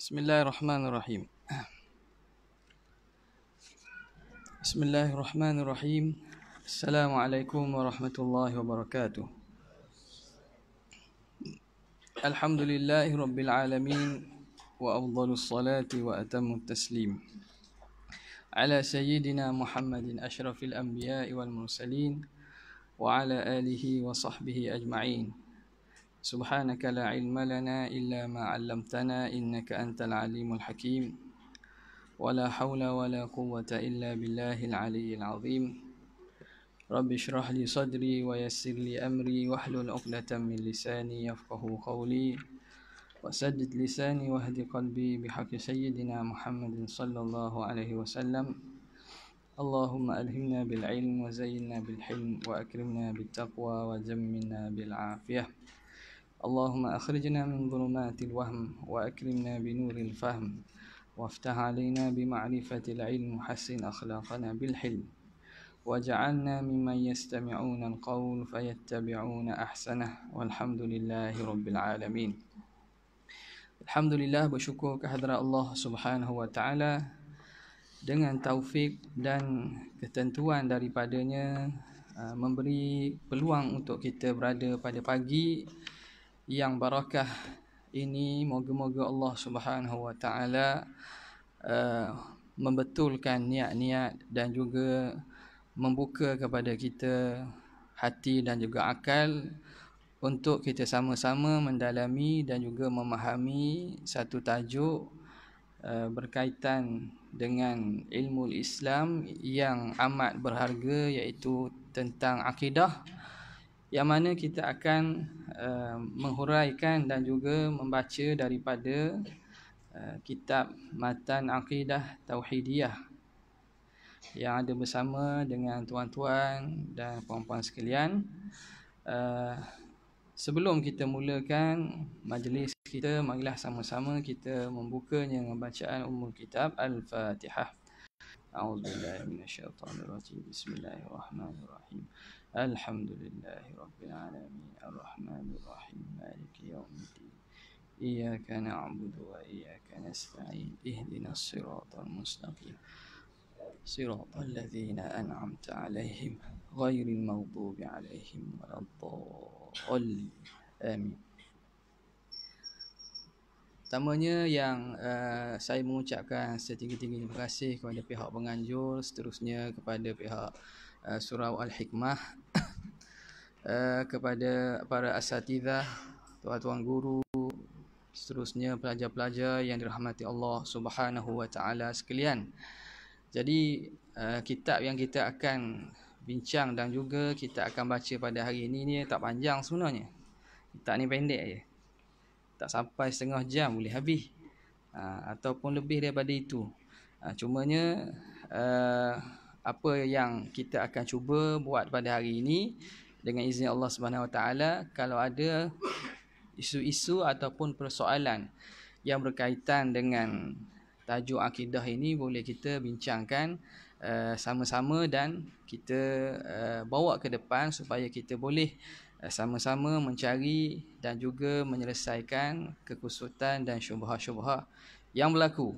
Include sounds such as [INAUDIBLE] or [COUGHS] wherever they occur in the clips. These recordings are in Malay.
بسم الله الرحمن الرحيم بسم الله الرحمن الرحيم السلام عليكم ورحمة الله وبركاته الحمد لله رب العالمين وأفضل الصلاة وأتم التسليم على سيدنا محمد أشرف الأنبياء والمرسلين وعلى آله وصحبه أجمعين سبحانك لا علم لنا إلا ما علمتنا إنك أنت العليم الحكيم ولا حول ولا قوة إلا بالله العلي العظيم رب اشرح لي صدري ويسر لي أمري واحلل عقدة من لساني يفقه قولي وسدد لساني واهد قلبي بحق سيدنا محمد صلى الله عليه وسلم اللهم ألهمنا بالعلم وزينا بالحلم وأكرمنا بالتقوى وجمنا بالعافية اللهم أخرجنا من ظلمات الوهم وأكرمنا بنور الفهم وافتح علينا بمعرفة العلم حسن أخلاقنا بالحلم وجعلنا ممن يستمعون القول فيتبعون أحسنه والحمد لله رب العالمين الحمد لله بشكر كهدر الله سبحانه وتعالى dengan taufik dan ketentuan daripadanya memberi peluang untuk kita berada pada pagi yang barakah ini moga-moga Allah Subhanahu wa taala eh, membetulkan niat-niat dan juga membuka kepada kita hati dan juga akal untuk kita sama-sama mendalami dan juga memahami satu tajuk uh, berkaitan dengan ilmu Islam yang amat berharga iaitu tentang akidah yang mana kita akan uh, menghuraikan dan juga membaca daripada uh, kitab Matan Aqidah Tauhidiyah yang ada bersama dengan tuan-tuan dan puan-puan sekalian uh, sebelum kita mulakan majlis kita marilah sama-sama kita membukanya dengan bacaan umur kitab Al-Fatihah A'udzubillahi minasyaitonir rajim Bismillahirrahmanirrahim الحمد لله رب العالمين الرحمن الرحيم مالك يوم الدين إياك نعبد وإياك نستعين اهدنا الصراط المستقيم صراط الذين أنعمت عليهم غير المغضوب عليهم ولا الضالين آمين Pertamanya yang uh, saya mengucapkan setinggi-tinggi terima kasih kepada pihak penganjur, seterusnya kepada pihak uh, Surau Al-Hikmah Eh, kepada para asatidah, tuan-tuan guru, seterusnya pelajar-pelajar yang dirahmati Allah Subhanahu wa taala sekalian. Jadi uh, kitab yang kita akan bincang dan juga kita akan baca pada hari ini ni tak panjang sebenarnya. Kitab ni pendek aje. Tak sampai setengah jam boleh habis. Uh, ataupun lebih daripada itu. Uh, cumanya uh, apa yang kita akan cuba buat pada hari ini dengan izin Allah Subhanahu Wa Taala kalau ada isu-isu ataupun persoalan yang berkaitan dengan tajuk akidah ini boleh kita bincangkan uh, sama-sama dan kita uh, bawa ke depan supaya kita boleh uh, sama-sama mencari dan juga menyelesaikan kekusutan dan syubha syubha yang berlaku.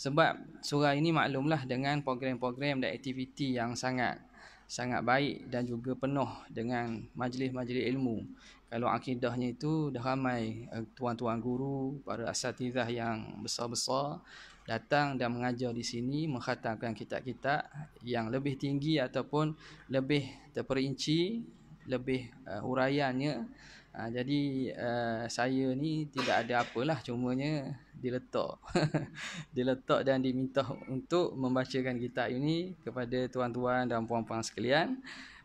Sebab surah ini maklumlah dengan program-program dan aktiviti yang sangat sangat baik dan juga penuh dengan majlis-majlis ilmu. Kalau akidahnya itu dah ramai uh, tuan-tuan guru, para asatizah yang besar-besar datang dan mengajar di sini menghatamkan kitab-kitab yang lebih tinggi ataupun lebih terperinci, lebih uh, huraiannya. Uh, jadi uh, saya ni tidak ada apalah cumanya diletak [LAUGHS] diletak dan diminta untuk membacakan kitab ini kepada tuan-tuan dan puan-puan sekalian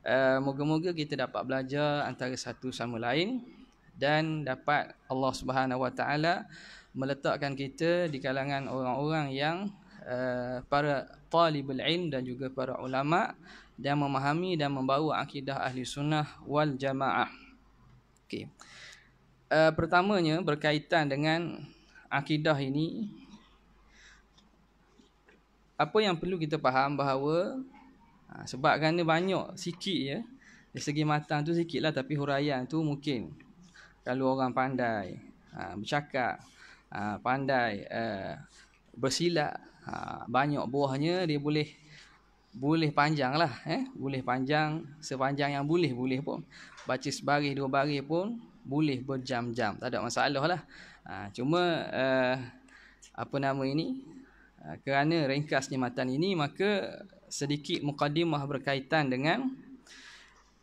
uh, moga-moga kita dapat belajar antara satu sama lain dan dapat Allah Subhanahu Wa Taala meletakkan kita di kalangan orang-orang yang uh, para talibul ilm dan juga para ulama yang memahami dan membawa akidah ahli sunnah wal jamaah. Okey. Uh, pertamanya berkaitan dengan akidah ini apa yang perlu kita faham bahawa ha, sebab kerana banyak sikit ya dari segi matang tu sikit lah tapi huraian tu mungkin kalau orang pandai ha, bercakap ha, pandai eh, bersilat banyak buahnya dia boleh boleh panjang lah eh? boleh panjang sepanjang yang boleh boleh pun baca sebaris dua baris pun boleh berjam-jam tak ada masalah lah Ha, cuma uh, apa nama ini uh, kerana ringkas nyematan ini maka sedikit mukadimah berkaitan dengan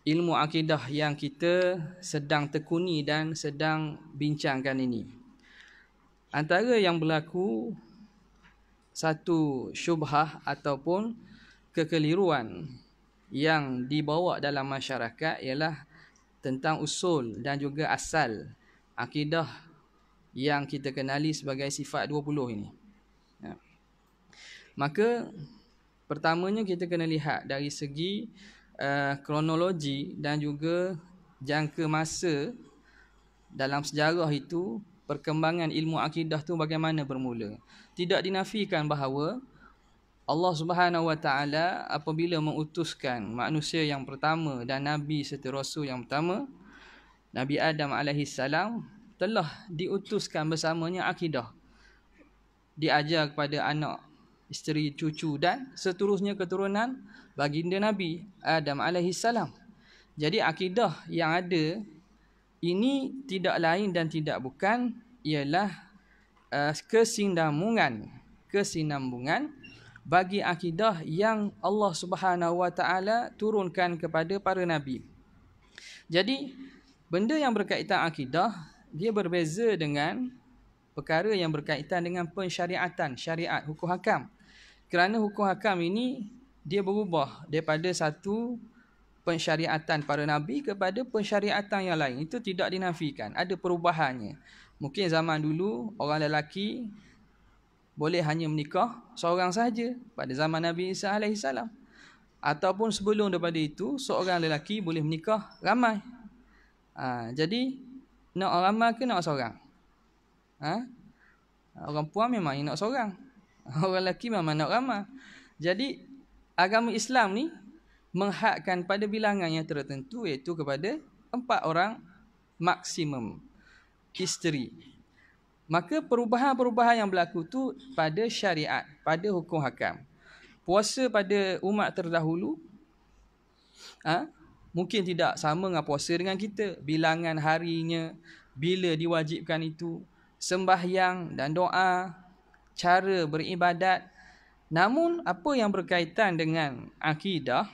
ilmu akidah yang kita sedang tekuni dan sedang bincangkan ini antara yang berlaku satu syubhah ataupun kekeliruan yang dibawa dalam masyarakat ialah tentang usul dan juga asal akidah yang kita kenali sebagai sifat 20 ini. Ya. Maka pertamanya kita kena lihat dari segi uh, kronologi dan juga jangka masa dalam sejarah itu perkembangan ilmu akidah tu bagaimana bermula. Tidak dinafikan bahawa Allah Subhanahu Wa Taala apabila mengutuskan manusia yang pertama dan nabi serta rasul yang pertama Nabi Adam alaihi salam telah diutuskan bersamanya akidah diajar kepada anak isteri cucu dan seterusnya keturunan baginda nabi Adam as. jadi akidah yang ada ini tidak lain dan tidak bukan ialah uh, kesinambungan kesinambungan bagi akidah yang Allah Subhanahu turunkan kepada para nabi. Jadi benda yang berkaitan akidah dia berbeza dengan perkara yang berkaitan dengan pensyariatan, syariat, hukum hakam. Kerana hukum hakam ini dia berubah daripada satu pensyariatan para nabi kepada pensyariatan yang lain. Itu tidak dinafikan, ada perubahannya. Mungkin zaman dulu orang lelaki boleh hanya menikah seorang sahaja pada zaman Nabi Isa AS. Ataupun sebelum daripada itu, seorang lelaki boleh menikah ramai. Ha, jadi, nak orang ramai ke nak seorang? Ha? Orang puan memang nak seorang. [LAUGHS] Orang lelaki memang nak ramai. Jadi, agama Islam ni menghadkan pada bilangan yang tertentu iaitu kepada empat orang maksimum isteri. Maka perubahan-perubahan yang berlaku tu pada syariat, pada hukum hakam. Puasa pada umat terdahulu, ha? mungkin tidak sama dengan puasa dengan kita bilangan harinya bila diwajibkan itu sembahyang dan doa cara beribadat namun apa yang berkaitan dengan akidah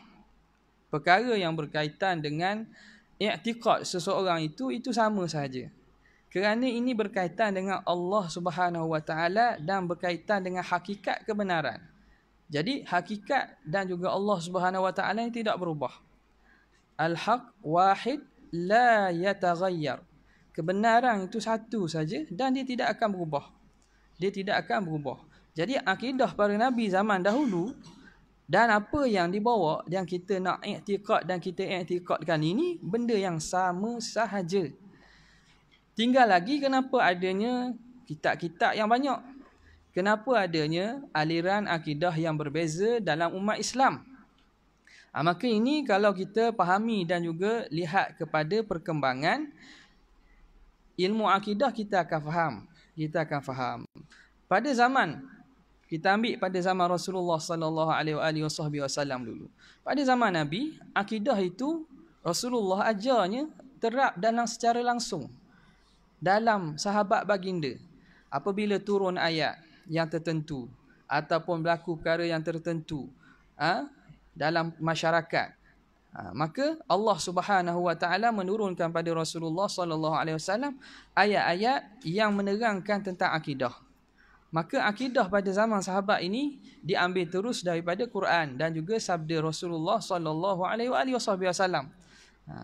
perkara yang berkaitan dengan i'tiqad seseorang itu itu sama saja kerana ini berkaitan dengan Allah Subhanahu Wa Taala dan berkaitan dengan hakikat kebenaran jadi hakikat dan juga Allah Subhanahu Wa Taala tidak berubah Al-Haq wahid la yataghayyar. Kebenaran itu satu saja dan dia tidak akan berubah. Dia tidak akan berubah. Jadi akidah para nabi zaman dahulu dan apa yang dibawa yang kita nak i'tiqad dan kita i'tiqadkan ini benda yang sama sahaja. Tinggal lagi kenapa adanya kitab-kitab yang banyak? Kenapa adanya aliran akidah yang berbeza dalam umat Islam? Ha, maka ini kalau kita fahami dan juga lihat kepada perkembangan ilmu akidah kita akan faham. Kita akan faham. Pada zaman kita ambil pada zaman Rasulullah sallallahu alaihi wasallam dulu. Pada zaman Nabi, akidah itu Rasulullah ajarnya terap dalam secara langsung dalam sahabat baginda. Apabila turun ayat yang tertentu ataupun berlaku perkara yang tertentu, ah dalam masyarakat. Ha, maka Allah Subhanahu Wa Taala menurunkan pada Rasulullah Sallallahu Alaihi Wasallam ayat-ayat yang menerangkan tentang akidah. Maka akidah pada zaman sahabat ini diambil terus daripada Quran dan juga sabda Rasulullah Sallallahu Alaihi Wasallam. Ha.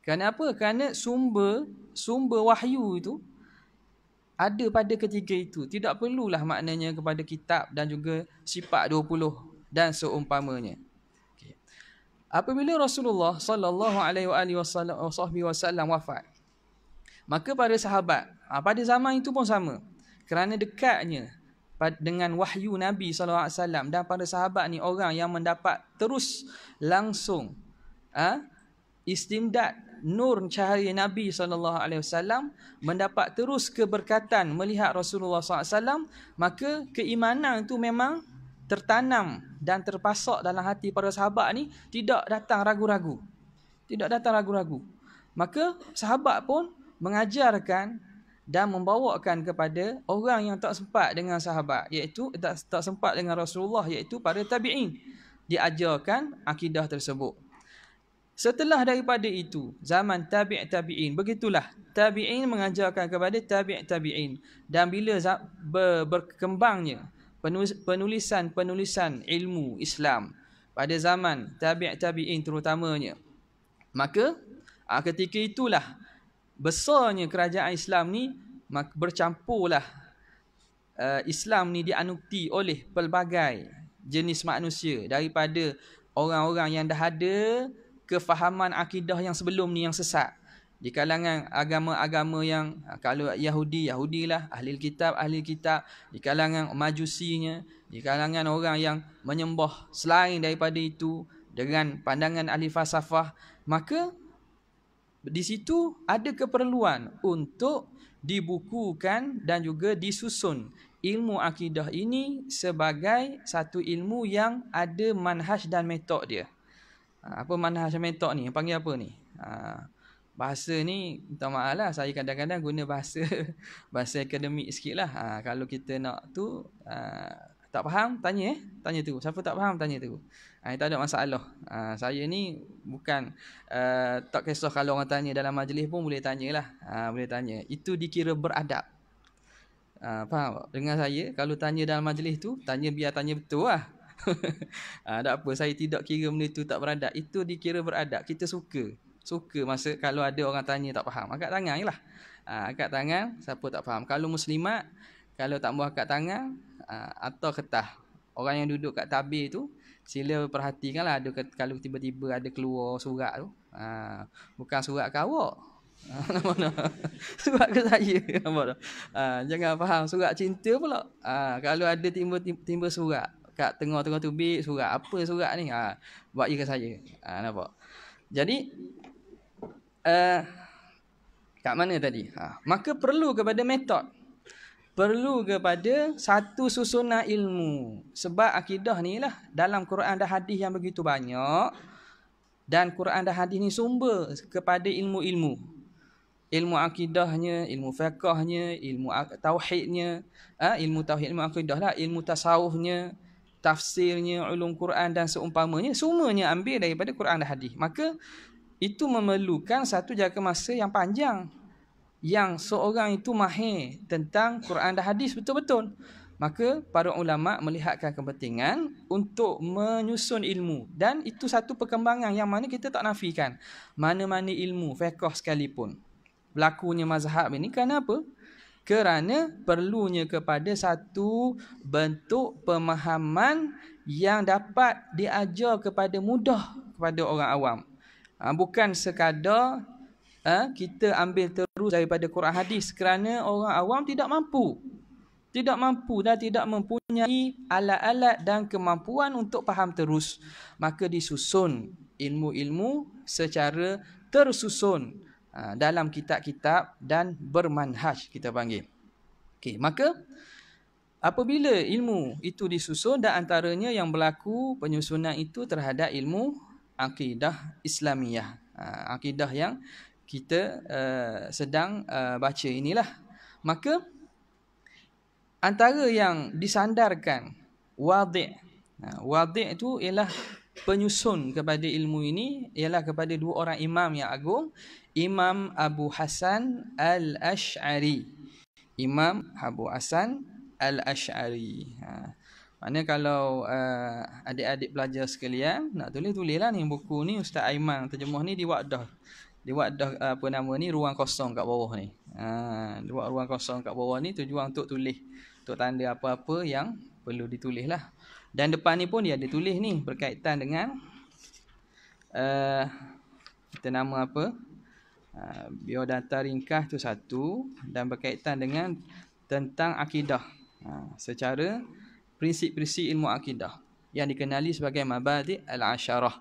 Kenapa? Kerana sumber sumber wahyu itu ada pada ketiga itu. Tidak perlulah maknanya kepada kitab dan juga sifat dan seumpamanya. Apabila Rasulullah sallallahu alaihi wasallam wafat, maka pada sahabat ha, pada zaman itu pun sama. Kerana dekatnya dengan wahyu Nabi sallallahu alaihi wasallam dan pada sahabat ni orang yang mendapat terus langsung ha, istimdad nur cahaya Nabi sallallahu alaihi wasallam mendapat terus keberkatan melihat Rasulullah sallallahu alaihi wasallam maka keimanan itu memang tertanam dan terpasok dalam hati para sahabat ni tidak datang ragu-ragu. Tidak datang ragu-ragu. Maka sahabat pun mengajarkan dan membawakan kepada orang yang tak sempat dengan sahabat iaitu tak, tak sempat dengan Rasulullah iaitu para tabi'in diajarkan akidah tersebut. Setelah daripada itu, zaman tabi' tabi'in, begitulah tabi'in mengajarkan kepada tabi' tabi'in. Dan bila ber, berkembangnya penulisan-penulisan ilmu Islam pada zaman tabi' tabi'in terutamanya. Maka ah, ketika itulah besarnya kerajaan Islam ni bercampurlah ah, Islam ni dianukti oleh pelbagai jenis manusia daripada orang-orang yang dah ada kefahaman akidah yang sebelum ni yang sesat di kalangan agama-agama yang ha, kalau Yahudi, Yahudi lah ahli kitab, ahli kitab, di kalangan majusinya, di kalangan orang yang menyembah selain daripada itu dengan pandangan ahli falsafah, maka di situ ada keperluan untuk dibukukan dan juga disusun ilmu akidah ini sebagai satu ilmu yang ada manhaj dan metod dia. Ha, apa manhaj dan metod ni? Panggil apa ni? Ha, bahasa ni minta maaf lah saya kadang-kadang guna bahasa [LAUGHS] bahasa akademik sikit lah ha, kalau kita nak tu ha, tak faham tanya eh tanya tu siapa tak faham tanya tu ha, tak ada masalah ha, saya ni bukan uh, tak kisah kalau orang tanya dalam majlis pun boleh tanya lah ha, boleh tanya itu dikira beradab ha, faham tak? dengan saya kalau tanya dalam majlis tu tanya biar tanya betul lah [LAUGHS] ha, tak apa saya tidak kira benda tu tak beradab itu dikira beradab kita suka suka masa kalau ada orang tanya tak faham angkat tangan jelah ah angkat tangan siapa tak faham kalau muslimat kalau tak mau angkat tangan ah, atau ketah orang yang duduk kat tabir tu sila perhatikanlah ada kalau tiba-tiba ada keluar surat tu ah, bukan surat kau awak mana surat ke saya apa ah, jangan faham surat cinta pula kalau ada timba timba surat kat tengah-tengah tubik surat apa surat ni ha buat ke saya ha nampak jadi uh, kat mana tadi? Ha, maka perlu kepada metod. Perlu kepada satu susunan ilmu. Sebab akidah ni lah dalam Quran dan hadis yang begitu banyak. Dan Quran dan hadis ni sumber kepada ilmu-ilmu. Ilmu akidahnya, ilmu fiqahnya, ilmu tauhidnya. ah ilmu tauhid, ilmu akidah lah. Ilmu tasawufnya, tafsirnya, ulum Quran dan seumpamanya. Semuanya ambil daripada Quran dan hadis. Maka itu memerlukan satu jangka masa yang panjang yang seorang itu mahir tentang Quran dan hadis betul-betul maka para ulama melihatkan kepentingan untuk menyusun ilmu dan itu satu perkembangan yang mana kita tak nafikan mana-mana ilmu fiqh sekalipun berlakunya mazhab ini kerana apa kerana perlunya kepada satu bentuk pemahaman yang dapat diajar kepada mudah kepada orang awam Ha, bukan sekadar ha, kita ambil terus daripada Quran hadis kerana orang awam tidak mampu. Tidak mampu dan tidak mempunyai alat-alat dan kemampuan untuk faham terus. Maka disusun ilmu-ilmu secara tersusun ha, dalam kitab-kitab dan bermanhaj kita panggil. Okay, maka apabila ilmu itu disusun dan antaranya yang berlaku penyusunan itu terhadap ilmu akidah Islamiah. Uh, ah, akidah yang kita uh, sedang uh, baca inilah. Maka antara yang disandarkan wadi' uh, wadi' itu ialah penyusun kepada ilmu ini ialah kepada dua orang imam yang agung Imam Abu Hasan Al-Ash'ari Imam Abu Hasan Al-Ash'ari ha. Maknanya kalau uh, adik-adik pelajar sekalian nak tulis tulislah ni buku ni Ustaz Aiman terjemah ni di Wadah. Di Wadah eh, apa nama ni ruang kosong kat bawah ni. Ha uh, buat ruang kosong kat bawah ni tujuan untuk tulis untuk tanda apa-apa yang perlu ditulis lah. Dan depan ni pun dia ada tulis ni berkaitan dengan uh, kita nama apa? Uh, biodata ringkas tu satu dan berkaitan dengan tentang akidah. Uh, secara prinsip-prinsip ilmu akidah yang dikenali sebagai mabadi al-asyarah.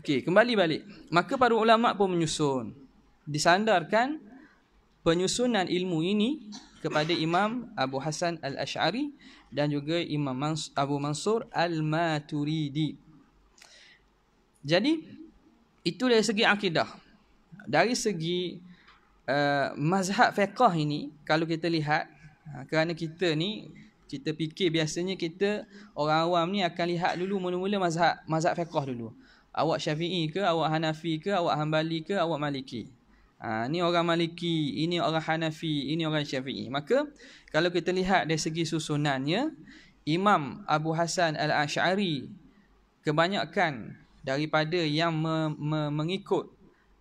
Okey, kembali balik. Maka para ulama pun menyusun disandarkan penyusunan ilmu ini kepada Imam Abu Hasan al asyari dan juga Imam Abu Mansur Al-Maturidi. Jadi itu dari segi akidah. Dari segi uh, mazhab fiqah ini kalau kita lihat Ha, kerana kita ni kita fikir biasanya kita orang awam ni akan lihat dulu mula-mula mazhab mazhab fiqh dulu. Awak Syafi'i ke, awak Hanafi ke, awak Hambali ke, awak Maliki. Ha, ni orang Maliki, ini orang Hanafi, ini orang Syafi'i. Maka kalau kita lihat dari segi susunannya, Imam Abu Hasan Al-Ash'ari kebanyakan daripada yang me- me- mengikut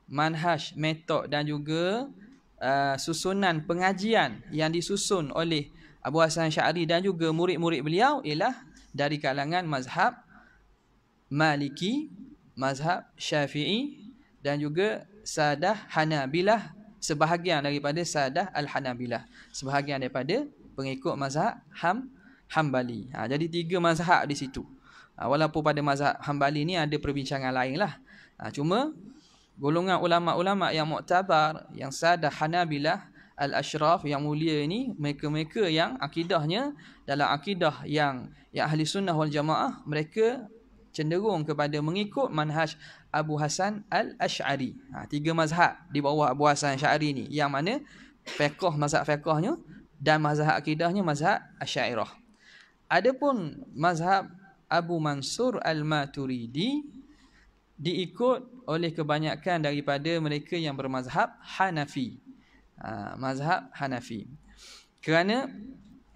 manhaj, metod dan juga Uh, susunan pengajian yang disusun oleh Abu Hasan Syari dan juga murid-murid beliau ialah dari kalangan mazhab Maliki, mazhab Syafi'i dan juga Sadah Hanabilah sebahagian daripada Sadah Al-Hanabilah sebahagian daripada pengikut mazhab Ham Hambali. Ha, jadi tiga mazhab di situ. Ha, walaupun pada mazhab Hambali ni ada perbincangan lainlah. Ha, cuma golongan ulama-ulama yang muktabar yang sadah Hanabilah al-Ashraf yang mulia ini mereka-mereka yang akidahnya dalam akidah yang yang ahli sunnah wal jamaah mereka cenderung kepada mengikut manhaj Abu Hasan al-Ash'ari. Ha, tiga mazhab di bawah Abu Hasan al ni yang mana fiqh mazhab fiqhnya dan mazhab akidahnya mazhab Asy'ariyah. Adapun mazhab Abu Mansur al-Maturidi diikut oleh kebanyakan daripada mereka yang bermazhab Hanafi. Ha, mazhab Hanafi. Kerana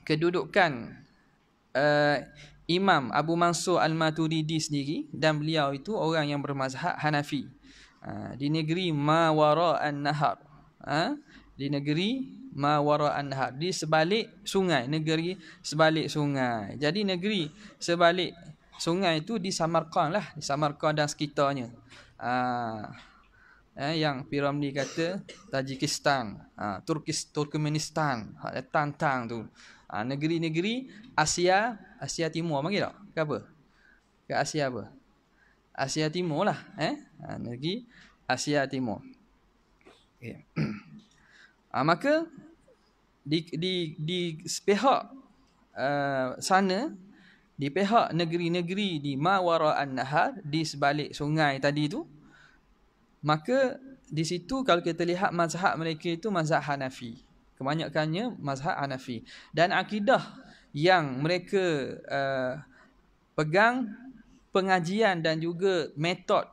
kedudukan uh, Imam Abu Mansur Al-Maturidi sendiri dan beliau itu orang yang bermazhab Hanafi. Ha, di negeri Mawara An-Nahar. Ha, ah, di negeri Mawara An-Nahar. Di sebalik sungai. Negeri sebalik sungai. Jadi negeri sebalik sungai itu di Samarkand lah, di Samarkand dan sekitarnya. Ah, eh, yang Piramli kata Tajikistan, ah, Turkis, Turkmenistan, Tantang tu. Ah, negeri-negeri Asia, Asia Timur panggil tak? Ke apa? Ke Asia apa? Asia Timur lah. Eh? Ah, negeri Asia Timur. Okay. [CLEARS THROAT] ah, maka di di di sepihak uh, sana di pihak negeri-negeri di Mawara An-Nahar di sebalik sungai tadi tu maka di situ kalau kita lihat mazhab mereka itu mazhab Hanafi kebanyakannya mazhab Hanafi dan akidah yang mereka uh, pegang pengajian dan juga metod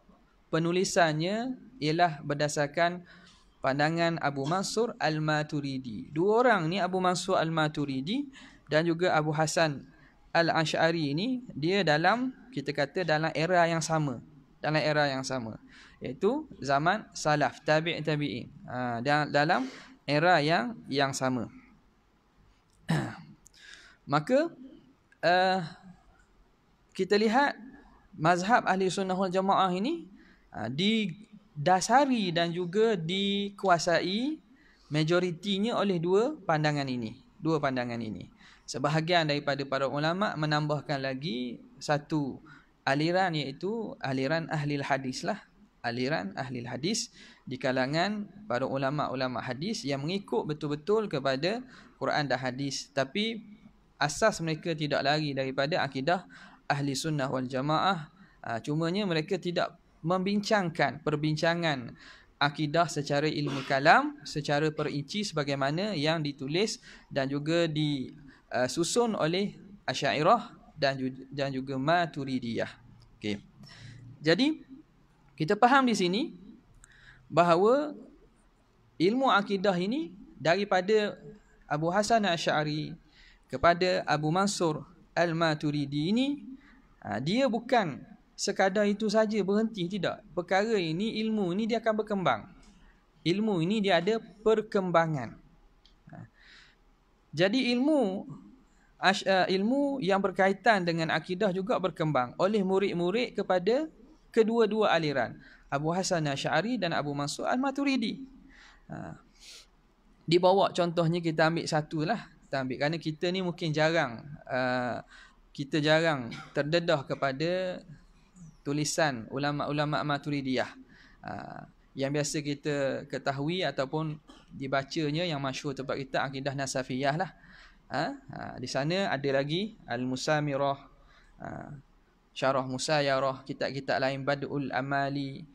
penulisannya ialah berdasarkan pandangan Abu Mansur Al-Maturidi. Dua orang ni Abu Mansur Al-Maturidi dan juga Abu Hasan Al-Ash'ari ni dia dalam kita kata dalam era yang sama. Dalam era yang sama. Iaitu zaman salaf tabi' tabi'in. Ha, dan dalam era yang yang sama. [CLEARS THROAT] Maka uh, kita lihat mazhab ahli sunnah wal jamaah ini uh, didasari dan juga dikuasai majoritinya oleh dua pandangan ini. Dua pandangan ini. Sebahagian daripada para ulama menambahkan lagi satu aliran iaitu aliran ahli hadis lah. Aliran ahli hadis di kalangan para ulama-ulama hadis yang mengikut betul-betul kepada Quran dan hadis. Tapi asas mereka tidak lari daripada akidah ahli sunnah wal jamaah. Ha, cumanya mereka tidak membincangkan perbincangan akidah secara ilmu kalam, secara perinci sebagaimana yang ditulis dan juga di uh, susun oleh Asy'ariyah dan dan juga Maturidiyah. Okay, Jadi kita faham di sini bahawa ilmu akidah ini daripada Abu Hasan Asy'ari kepada Abu Mansur Al-Maturidi ini uh, dia bukan sekadar itu saja berhenti tidak perkara ini ilmu ini dia akan berkembang ilmu ini dia ada perkembangan jadi ilmu uh, ilmu yang berkaitan dengan akidah juga berkembang oleh murid-murid kepada kedua-dua aliran. Abu Hasan Asy'ari dan Abu Mansur Al-Maturidi. Ha. Dibawa contohnya kita ambil satu lah. Kita ambil kerana kita ni mungkin jarang uh, kita jarang terdedah kepada tulisan ulama-ulama Maturidiyah. Uh, yang biasa kita ketahui ataupun dibacanya yang masyhur tempat kita akidah nasafiyah lah. Ha? ha? di sana ada lagi al-musamirah ha? syarah musayarah kitab-kitab lain badul amali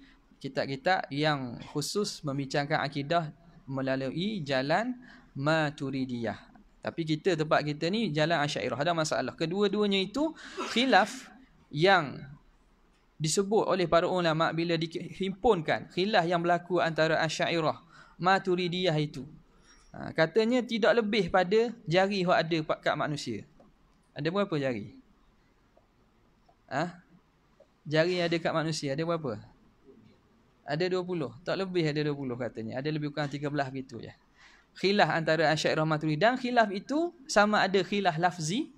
kitab-kitab yang khusus membincangkan akidah melalui jalan maturidiyah tapi kita tempat kita ni jalan asyairah ada masalah kedua-duanya itu khilaf yang disebut oleh para ulama bila dihimpunkan khilaf yang berlaku antara Asy'ariyah Maturidiyah itu. Ha, katanya tidak lebih pada jari yang ada kat manusia. Ada berapa jari? Ha? Jari yang ada kat manusia ada berapa? Ada 20. Tak lebih ada 20 katanya. Ada lebih kurang 13 begitu ya Khilaf antara Asy'ariyah Maturidiyah dan khilaf itu sama ada khilaf lafzi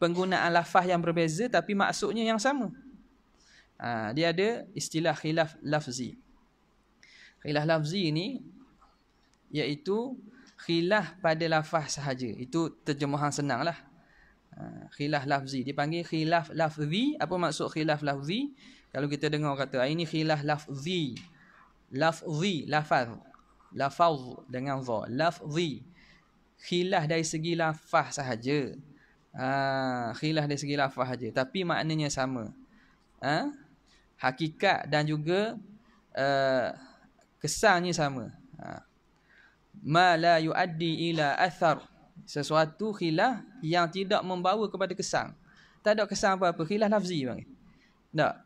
penggunaan lafaz yang berbeza tapi maksudnya yang sama. Ha, dia ada istilah khilaf lafzi. Khilaf lafzi ni iaitu khilaf pada lafaz sahaja. Itu terjemahan senang lah. Ha, khilaf lafzi. Dia panggil khilaf lafzi. Apa maksud khilaf lafzi? Kalau kita dengar kata, ah, ini khilaf lafzi. Lafzi, lafaz. Lafaz dengan za. Lafzi. Khilaf dari segi lafaz sahaja. Ha, khilaf dari segi lafaz sahaja. Tapi maknanya sama. Ha? hakikat dan juga uh, kesannya sama. Ha. Ma la yuaddi ila athar. Sesuatu khilaf yang tidak membawa kepada kesan. Tak ada kesan apa-apa. Khilaf lafzi bang.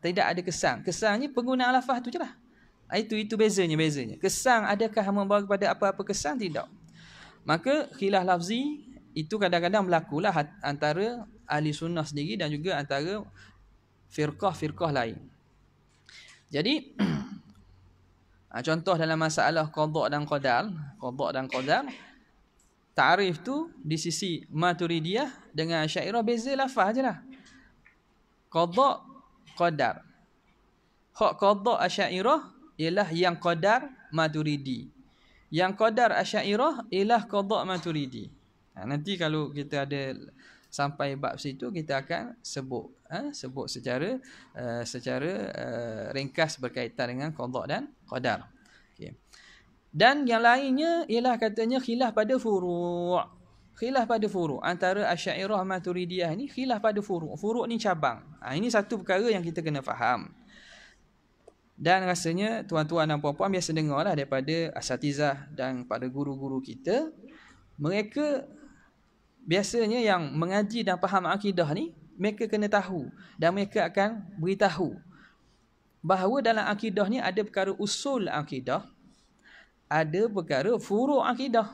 tidak ada kesan. Kesannya pengguna lafaz tu je lah. Ah, itu, itu bezanya, bezanya. Kesang adakah membawa kepada apa-apa kesan? Tidak. Maka khilaf lafzi itu kadang-kadang berlakulah antara ahli sunnah sendiri dan juga antara firqah-firqah lain. Jadi [CLEARS THROAT] ah, contoh dalam masalah qada dan qadar, qada dan qadar ta'rif tu di sisi Maturidiyah dengan Asy'ariyah beza lafaz ajalah. Qada qadar. Hak qada Asy'ariyah ialah yang qadar Maturidi. Yang qadar Asy'ariyah ialah qada Maturidi. Ha, nanti kalau kita ada sampai bab situ kita akan sebut ha? sebut secara uh, secara uh, ringkas berkaitan dengan qada dan qadar. Okey. Dan yang lainnya ialah katanya khilaf pada furu'. Khilaf pada furu' antara Asy'ariyah Maturidiyah ni khilaf pada furu'. Furu' ni cabang. Ha, ini satu perkara yang kita kena faham. Dan rasanya tuan-tuan dan puan-puan biasa dengarlah daripada asatizah dan pada guru-guru kita mereka biasanya yang mengaji dan faham akidah ni mereka kena tahu dan mereka akan beritahu bahawa dalam akidah ni ada perkara usul akidah ada perkara furu' akidah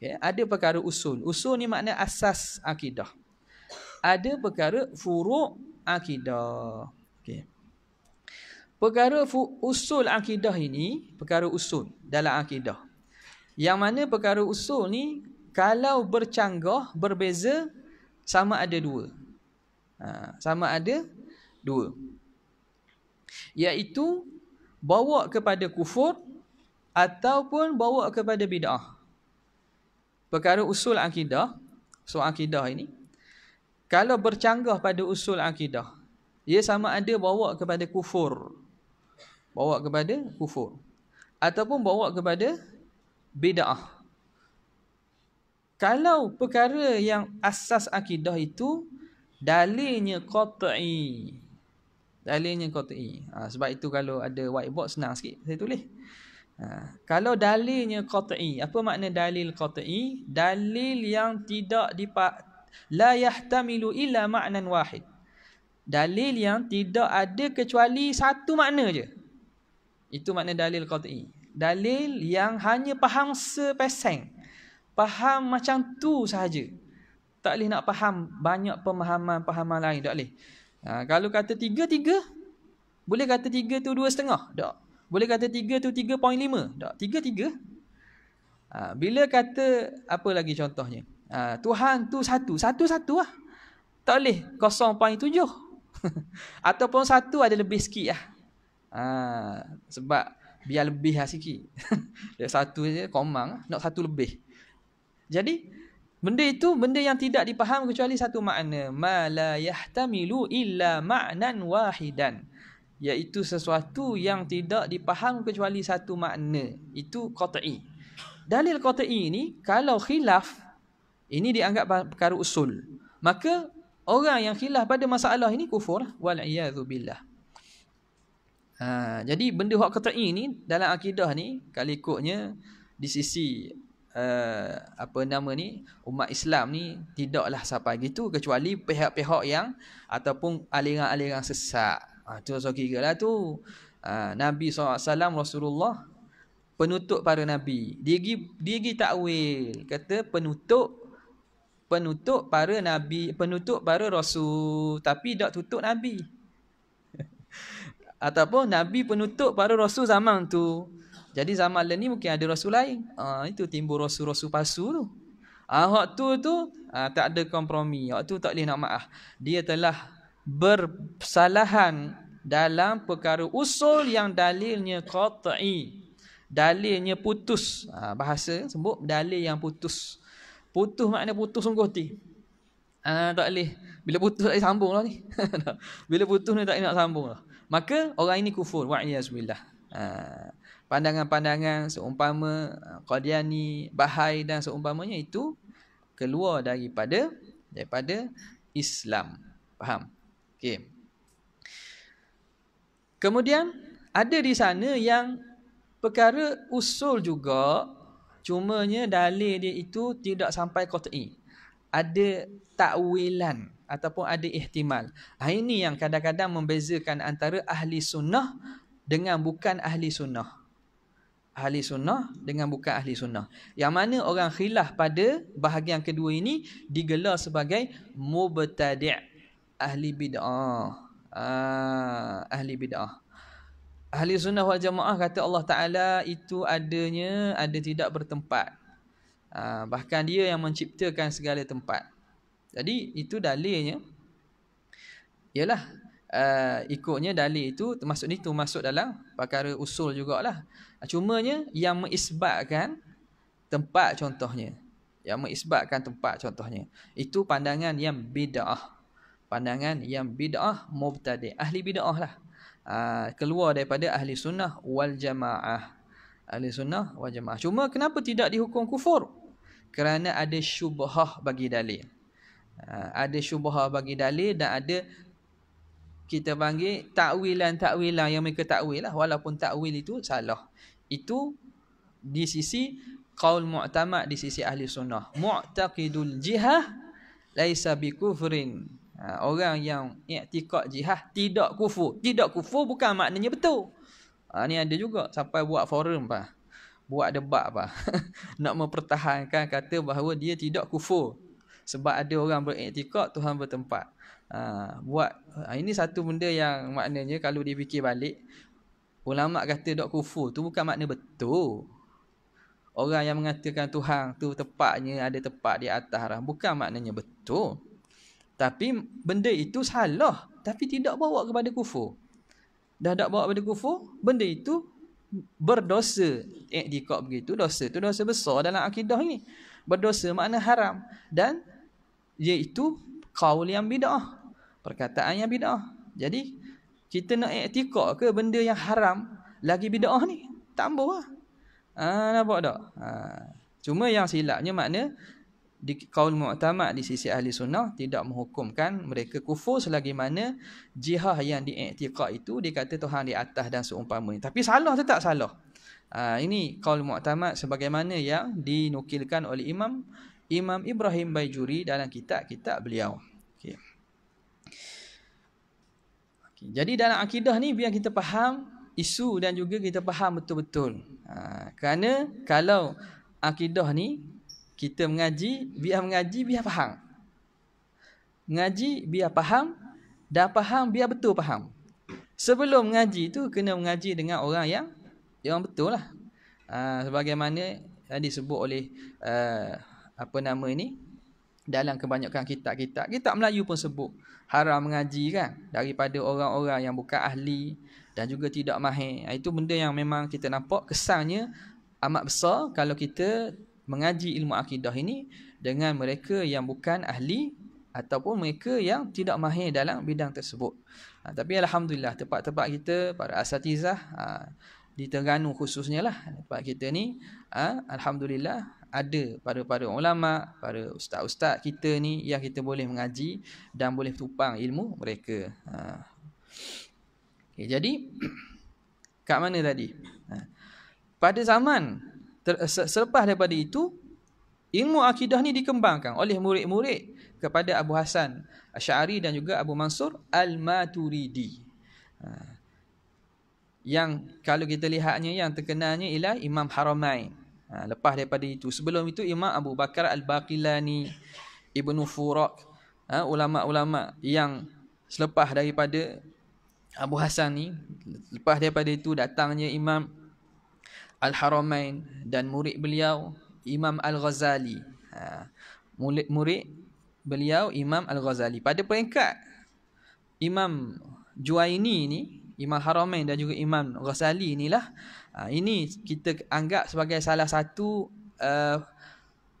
okay. ada perkara usul usul ni makna asas akidah ada perkara furu' akidah Okay, perkara fu- usul akidah ini perkara usul dalam akidah yang mana perkara usul ni kalau bercanggah berbeza sama ada dua ha, sama ada dua iaitu bawa kepada kufur ataupun bawa kepada bid'ah perkara usul akidah so akidah ini kalau bercanggah pada usul akidah ia sama ada bawa kepada kufur bawa kepada kufur ataupun bawa kepada bid'ah kalau perkara yang asas akidah itu dalilnya qat'i dalilnya qat'i ha, sebab itu kalau ada whiteboard senang sikit saya tulis ha, kalau dalilnya qat'i apa makna dalil qat'i dalil yang tidak dipak la yahtamilu illa ma'nan wahid dalil yang tidak ada kecuali satu makna je itu makna dalil qat'i dalil yang hanya faham sepeseng faham macam tu sahaja. Tak boleh nak faham banyak pemahaman-pemahaman lain. Tak boleh. Ha, kalau kata tiga, tiga. Boleh kata tiga tu dua setengah? Tak. Boleh kata tiga tu tiga poin lima? Tak. Tiga, tiga. Ha, bila kata, apa lagi contohnya? Ha, Tuhan tu satu. Satu, satu lah. Tak boleh. Kosong poin tujuh. [LAUGHS] Ataupun satu ada lebih sikit lah. Ha, sebab biar lebih lah sikit. [LAUGHS] satu je, komang. Lah. Nak satu lebih. Jadi benda itu benda yang tidak dipaham kecuali satu makna. Ma la yahtamilu illa ma'nan wahidan. Iaitu sesuatu yang tidak dipaham kecuali satu makna. Itu qata'i. Dalil qata'i ini kalau khilaf ini dianggap perkara usul. Maka orang yang khilaf pada masalah ini kufur wal iyadhu Ha, jadi benda hak qata'i ni dalam akidah ni kalau ikutnya di sisi uh, apa nama ni umat Islam ni tidaklah siapa gitu kecuali pihak-pihak yang ataupun aliran-aliran sesat. Ha, tu so kira lah tu. Uh, Nabi SAW Rasulullah penutup para Nabi. Dia gi, dia gi takwil. Kata penutup penutup para Nabi, penutup para Rasul. Tapi tak tutup Nabi. [LAUGHS] ataupun Nabi penutup para Rasul zaman tu. Jadi zaman ni mungkin ada rasul lain. Uh, itu timbul rasul-rasul palsu tu. Ah uh, tu tu ah, tak ada kompromi. Hak tu tak boleh nak maaf. Dia telah bersalahan dalam perkara usul yang dalilnya qat'i. Dalilnya putus. Uh, bahasa sebut dalil yang putus. Putus makna putus sungguh ti. Uh, tak boleh. Bila putus tak boleh sambung lah ni. [LAUGHS] Bila putus ni tak boleh nak sambung lah. Maka orang ini kufur. Wa'iyazubillah. Haa pandangan-pandangan seumpama uh, Qadiani, Bahai dan seumpamanya itu keluar daripada daripada Islam. Faham? Okey. Kemudian ada di sana yang perkara usul juga cumanya dalil dia itu tidak sampai qat'i. Ada takwilan ataupun ada ihtimal. Ah ini yang kadang-kadang membezakan antara ahli sunnah dengan bukan ahli sunnah ahli sunnah dengan bukan ahli sunnah. Yang mana orang khilaf pada bahagian kedua ini digelar sebagai mubtadi' ahli bid'ah. Ah, ahli bid'ah. Ahli sunnah wal jamaah kata Allah Ta'ala itu adanya ada tidak bertempat. Ah, bahkan dia yang menciptakan segala tempat. Jadi itu dalilnya. yalah uh, ikutnya dalil itu termasuk ni itu masuk dalam perkara usul jugalah. lah. Ah, cumanya yang mengisbatkan tempat contohnya. Yang mengisbatkan tempat contohnya. Itu pandangan yang bida'ah. Pandangan yang bida'ah mubtadi. Ahli bida'ah lah. Ah, keluar daripada ahli sunnah wal jama'ah. Ahli sunnah wal jama'ah. Cuma kenapa tidak dihukum kufur? Kerana ada syubhah bagi dalil. Ah, ada syubhah bagi dalil dan ada kita panggil takwilan-takwilan yang mereka takwil lah walaupun takwil itu salah. Itu di sisi qaul mu'tamad di sisi ahli sunnah. Mu'taqidul jihah laisa bikufrin. Ha, orang yang i'tikad jihah tidak kufur. Tidak kufur bukan maknanya betul. Ha, ni ada juga sampai buat forum apa. Buat debat apa. [LAUGHS] Nak mempertahankan kata bahawa dia tidak kufur. Sebab ada orang beriktikad Tuhan bertempat ha, buat ha, ini satu benda yang maknanya kalau dia fikir balik ulama kata dok kufur tu bukan makna betul orang yang mengatakan tuhan tu tepatnya ada tepat di atas arah bukan maknanya betul tapi benda itu salah tapi tidak bawa kepada kufur dah tak bawa kepada kufur benda itu berdosa eh, iktikad begitu dosa tu dosa besar dalam akidah ni berdosa makna haram dan iaitu Qaul yang bid'ah. Perkataan yang bid'ah. Jadi, kita nak iktikak ke benda yang haram lagi bid'ah ni? Tambuh lah. Ha, nampak tak? Ha. Cuma yang silapnya makna di kaul mu'tamad di sisi ahli sunnah tidak menghukumkan mereka kufur selagi mana jihah yang diiktikak itu dikata Tuhan di atas dan seumpamanya. Tapi salah tetap salah. Ha, ini kaul mu'tamad sebagaimana yang dinukilkan oleh Imam Imam Ibrahim Bayjuri dalam kitab-kitab beliau. Okay. Okay. Jadi dalam akidah ni biar kita faham isu dan juga kita faham betul-betul. Ha, kerana kalau akidah ni kita mengaji, biar mengaji, biar faham. Mengaji, biar faham. Dah faham, biar betul faham. Sebelum mengaji tu, kena mengaji dengan orang yang yang betul lah. Ha, sebagaimana tadi sebut oleh uh, apa nama ini dalam kebanyakan kitab-kitab kitab Melayu pun sebut haram mengaji kan daripada orang-orang yang bukan ahli dan juga tidak mahir ha, itu benda yang memang kita nampak kesannya amat besar kalau kita mengaji ilmu akidah ini dengan mereka yang bukan ahli ataupun mereka yang tidak mahir dalam bidang tersebut ha, tapi alhamdulillah tempat-tempat kita para asatizah ha, di Terengganu khususnya lah tempat kita ni ha, alhamdulillah ada pada para ulama, para ustaz-ustaz kita ni yang kita boleh mengaji dan boleh tupang ilmu mereka. Ha. Okay, jadi [CLEARS THROAT] kat mana tadi? Ha. Pada zaman selepas daripada itu ilmu akidah ni dikembangkan oleh murid-murid kepada Abu Hasan Asy'ari dan juga Abu Mansur Al-Maturidi. Ha. Yang kalau kita lihatnya yang terkenalnya ialah Imam Haramain. Ha, lepas daripada itu, sebelum itu Imam Abu Bakar Al-Baqilani Ibnu Furak, ha, ulama-ulama yang selepas daripada Abu Hasan ni, lepas daripada itu datangnya Imam Al-Haramain dan murid beliau Imam Al-Ghazali. Ha, murid, murid beliau Imam Al-Ghazali. Pada peringkat Imam Juaini ni, Imam Haramain dan juga Imam Ghazali inilah lah Ha, ini kita anggap sebagai salah satu uh,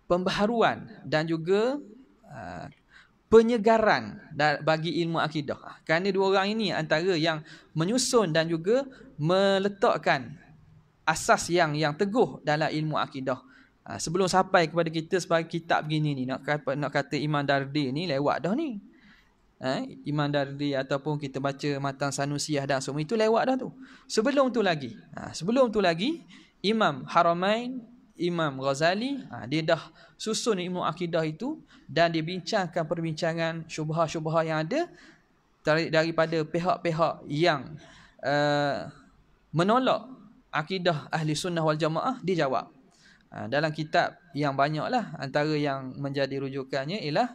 pembaharuan dan juga uh, penyegaran bagi ilmu akidah. Ha, kerana dua orang ini antara yang menyusun dan juga meletakkan asas yang yang teguh dalam ilmu akidah. Ha, sebelum sampai kepada kita sebagai kitab begini ni nak kata, nak kata Imam Dardi ni lewat dah ni eh, Imam Dardi ataupun kita baca Matan Sanusiyah dan semua itu lewat dah tu. Sebelum tu lagi. Ha, sebelum tu lagi Imam Haramain, Imam Ghazali, ha, dia dah susun ilmu akidah itu dan dia bincangkan perbincangan syubha-syubha yang ada daripada pihak-pihak yang uh, menolak akidah ahli sunnah wal jamaah dijawab Ha, dalam kitab yang banyaklah antara yang menjadi rujukannya ialah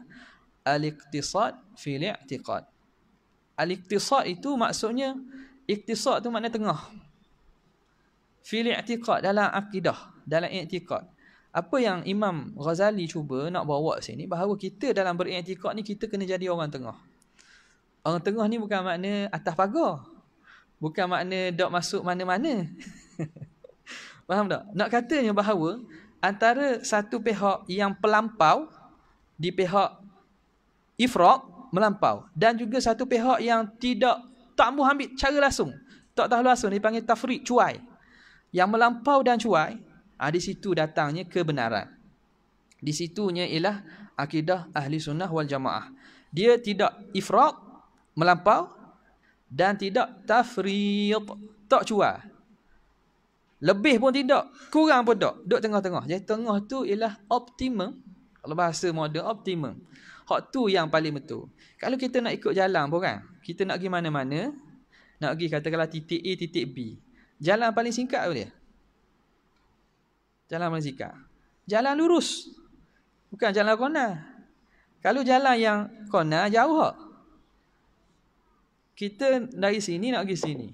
al-iqtisad fi li'tiqad. Al-iqtisad itu maksudnya iqtisad tu makna tengah. Fi li'tiqad dalam akidah, dalam i'tiqad. Apa yang Imam Ghazali cuba nak bawa sini bahawa kita dalam beri'tiqad ni kita kena jadi orang tengah. Orang tengah ni bukan makna atas pagar. Bukan makna dok masuk mana-mana. [LAUGHS] Faham tak? Nak katanya bahawa antara satu pihak yang pelampau di pihak Ifrak melampau dan juga satu pihak yang tidak tak mahu ambil cara langsung tak tahu langsung dipanggil tafriq cuai yang melampau dan cuai ha, di situ datangnya kebenaran di situnya ialah akidah ahli sunnah wal jamaah dia tidak ifraq melampau dan tidak tafriq tak cuai lebih pun tidak kurang pun tak duduk tengah-tengah jadi tengah tu ialah optimum kalau bahasa moden optimum Hak tu yang paling betul. Kalau kita nak ikut jalan pun kan, kita nak pergi mana-mana, nak pergi katakanlah titik A, titik B. Jalan paling singkat apa dia? Jalan paling singkat. Jalan lurus. Bukan jalan kona. Kalau jalan yang kona, jauh hak. Kita dari sini nak pergi sini.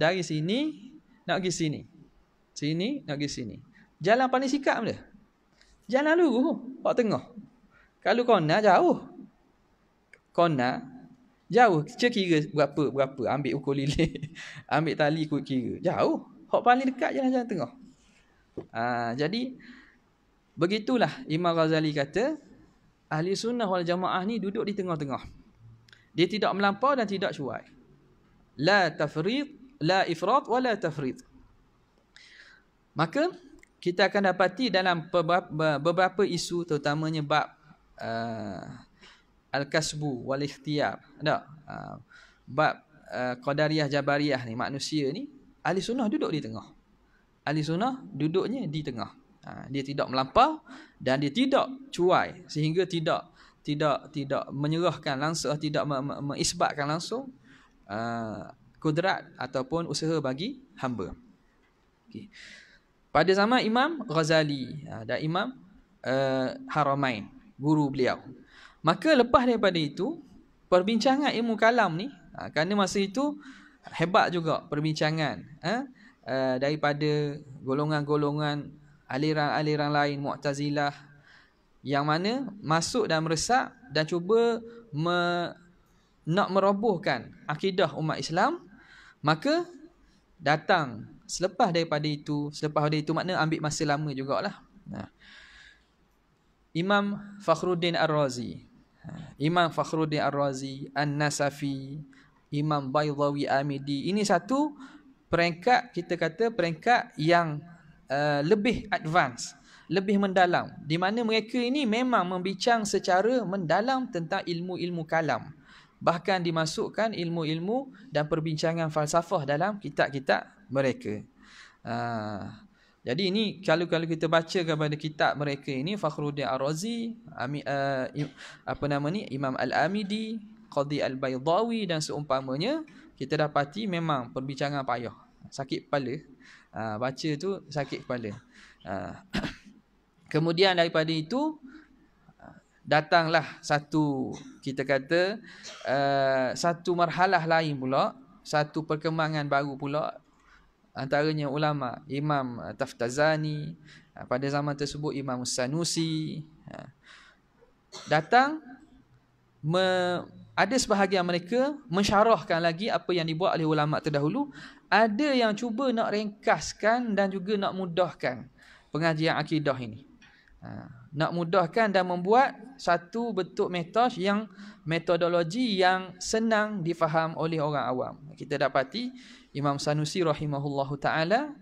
Dari sini nak pergi sini. Sini nak pergi sini. Jalan paling singkat apa dia? Jalan lurus. Pak tengah. Kalau kau nak jauh. Kau nak jauh. Cik kira berapa, berapa. Ambil ukur lilik. [LAUGHS] Ambil tali ikut kira. Jauh. Hak paling dekat jalan-jalan tengah. Ha, jadi, begitulah Imam Ghazali kata, Ahli sunnah wal jamaah ni duduk di tengah-tengah. Dia tidak melampau dan tidak syuai. La tafriq, la ifrat wa la tafrid. Maka, kita akan dapati dalam beberapa, beberapa isu, terutamanya bab uh, al-kasbu wal ikhtiyar ada uh, bab uh, qadariyah jabariyah ni manusia ni ahli sunnah duduk di tengah ahli sunnah duduknya di tengah uh, dia tidak melampau dan dia tidak cuai sehingga tidak tidak tidak menyerahkan langsung eh, tidak mengisbatkan langsung uh, kudrat ataupun usaha bagi hamba okey pada zaman Imam Ghazali dan Imam uh, Haramain guru beliau. Maka lepas daripada itu, perbincangan ilmu kalam ni, ha, kerana masa itu hebat juga perbincangan ha, uh, daripada golongan-golongan aliran-aliran lain, Mu'tazilah yang mana masuk dan meresap dan cuba me, nak merobohkan akidah umat Islam, maka datang selepas daripada itu, selepas daripada itu makna ambil masa lama jugalah. Nah. Ha. Imam Fakhruddin Ar-Razi ha, Imam Fakhruddin Ar-Razi An-Nasafi Imam Baydawi Amidi Ini satu peringkat kita kata peringkat yang uh, lebih advance lebih mendalam di mana mereka ini memang membincang secara mendalam tentang ilmu-ilmu kalam bahkan dimasukkan ilmu-ilmu dan perbincangan falsafah dalam kitab-kitab mereka uh, jadi ini kalau kalau kita baca kepada kitab mereka ini Fakhruddin Ar-Razi, Ami, uh, apa nama ni Imam Al-Amidi, Qadi Al-Baydawi dan seumpamanya, kita dapati memang perbincangan payah. Sakit kepala. Uh, baca tu sakit kepala. Uh, [CLEARS THROAT] kemudian daripada itu ah, datanglah satu kita kata uh, satu marhalah lain pula, satu perkembangan baru pula antaranya ulama Imam Taftazani eh, pada zaman tersebut Imam Sanusi eh. datang me, ada sebahagian mereka mensyarahkan lagi apa yang dibuat oleh ulama terdahulu ada yang cuba nak ringkaskan dan juga nak mudahkan pengajian akidah ini ha, nak mudahkan dan membuat satu bentuk metos yang metodologi yang senang difaham oleh orang awam kita dapati Imam Sanusi rahimahullahu taala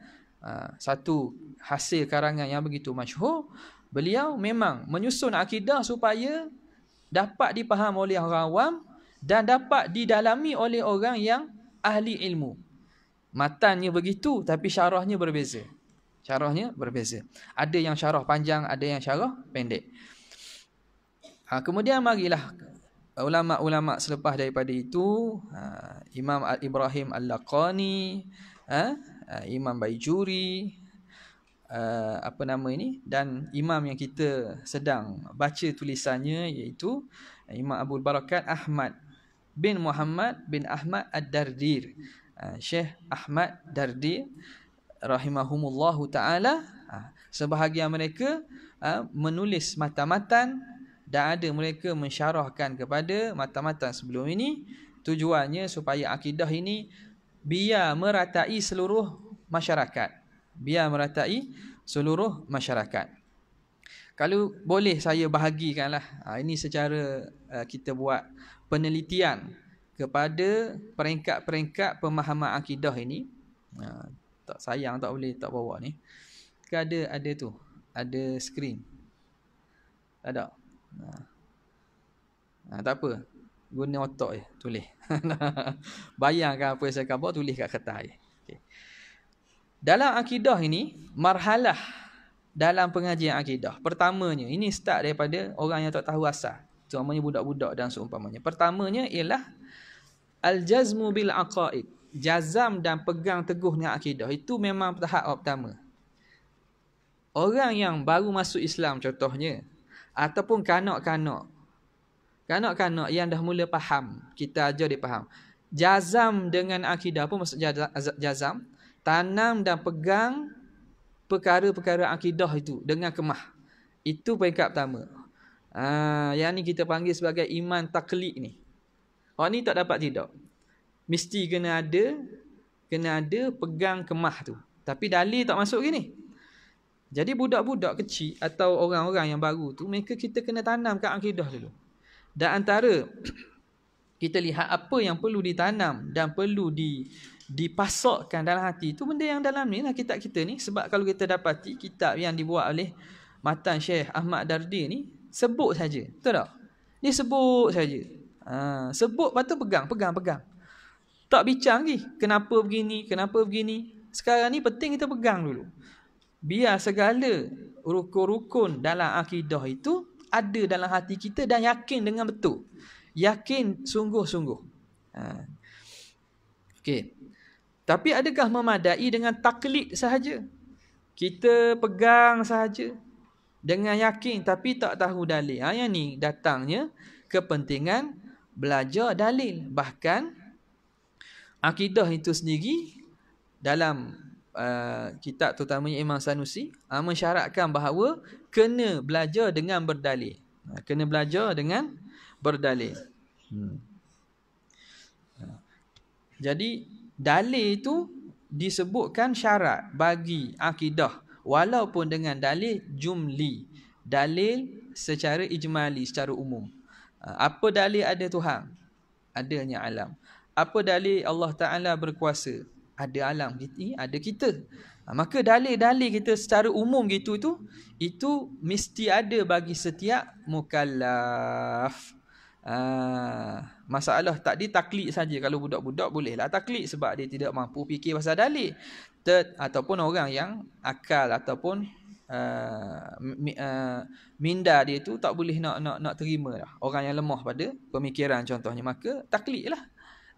ah, satu hasil karangan yang begitu masyhur beliau memang menyusun akidah supaya dapat dipaham oleh orang awam dan dapat didalami oleh orang yang ahli ilmu matannya begitu tapi syarahnya berbeza syarahnya berbeza ada yang syarah panjang ada yang syarah pendek ha, kemudian marilah ulama-ulama selepas daripada itu uh, Imam Ibrahim Al-Laqani uh, uh, Imam Bayjuri, uh, apa nama ini dan imam yang kita sedang baca tulisannya iaitu uh, Imam Abu Barakat Ahmad bin Muhammad bin Ahmad Ad-Dardir uh, Syekh Ahmad Dardir rahimahumullahu taala uh, sebahagian mereka uh, menulis matamatan dan ada mereka mensyarahkan kepada mata-mata sebelum ini tujuannya supaya akidah ini biar meratai seluruh masyarakat biar meratai seluruh masyarakat kalau boleh saya bahagikanlah lah ini secara ah, kita buat penelitian kepada peringkat-peringkat pemahaman akidah ini ah, tak sayang tak boleh tak bawa ni ke ada ada tu ada skrin ada tak Ha. tak apa. Guna otak je. Tulis. [LAUGHS] Bayangkan apa yang saya akan buat, tulis kat kertas je. Okay. Dalam akidah ini, marhalah dalam pengajian akidah. Pertamanya, ini start daripada orang yang tak tahu asal. Seumpamanya budak-budak dan seumpamanya. Pertamanya ialah Al-jazmu bil-aqaid. Jazam dan pegang teguh dengan akidah. Itu memang tahap pertama. Orang yang baru masuk Islam contohnya ataupun kanak-kanak. Kanak-kanak yang dah mula faham, kita ajar dia faham. Jazam dengan akidah pun maksud jazam, tanam dan pegang perkara-perkara akidah itu dengan kemah. Itu peringkat pertama. Ha, yang ni kita panggil sebagai iman taklid ni. Oh ni tak dapat tidak. Mesti kena ada kena ada pegang kemah tu. Tapi dalil tak masuk ke jadi budak-budak kecil atau orang-orang yang baru tu mereka kita kena tanamkan akidah dulu. Dan antara [CLEARS THROAT] kita lihat apa yang perlu ditanam dan perlu di dipasokkan dalam hati itu benda yang dalam ni lah kitab kita ni sebab kalau kita dapati kitab yang dibuat oleh Matan Syekh Ahmad Dardi ni sebut saja betul tak dia sebut saja ha, sebut patut pegang pegang pegang tak bincang lagi kenapa begini kenapa begini sekarang ni penting kita pegang dulu biar segala rukun-rukun dalam akidah itu ada dalam hati kita dan yakin dengan betul. Yakin sungguh-sungguh. Ha. Okey. Tapi adakah memadai dengan taklid sahaja? Kita pegang sahaja dengan yakin tapi tak tahu dalil. Ha, yang ni datangnya kepentingan belajar dalil. Bahkan akidah itu sendiri dalam uh, kitab terutamanya Imam Sanusi uh, mensyaratkan bahawa kena belajar dengan berdalil. Uh, kena belajar dengan berdalil. Hmm. Uh, jadi dalil itu disebutkan syarat bagi akidah walaupun dengan dalil jumli dalil secara ijmali secara umum uh, apa dalil ada Tuhan adanya alam apa dalil Allah Taala berkuasa ada alam ini ada kita ah, maka dalil-dalil kita secara umum gitu tu itu mesti ada bagi setiap mukallaf ah, masalah tak di taklid saja kalau budak-budak bolehlah taklid sebab dia tidak mampu fikir pasal dalil Ter, ataupun orang yang akal ataupun uh, mi, uh, minda dia tu tak boleh nak nak nak terima lah. orang yang lemah pada pemikiran contohnya maka taklid lah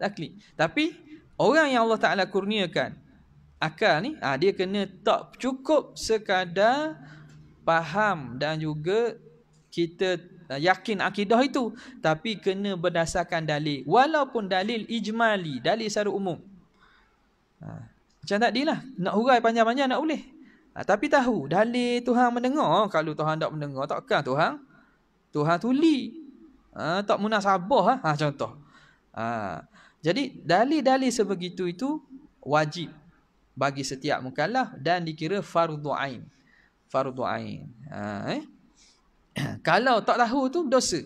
taklid tapi Orang yang Allah Ta'ala kurniakan akal ni, ha, dia kena tak cukup sekadar faham dan juga kita ah, yakin akidah itu. Tapi kena berdasarkan dalil. Walaupun dalil ijmali, dalil secara umum. Ha, macam tadi lah, nak hurai panjang-panjang nak boleh. Ha, tapi tahu, dalil Tuhan mendengar. Oh, kalau Tuhan tak mendengar, takkan Tuhan. Tuhan tuli. Ha, tak munasabah Ha, contoh. Ha, jadi dalil-dalil sebegitu itu wajib bagi setiap mukallaf dan dikira fardu ain. Fardu ain. Ha, eh? [CLEARS THROAT] Kalau tak tahu tu dosa.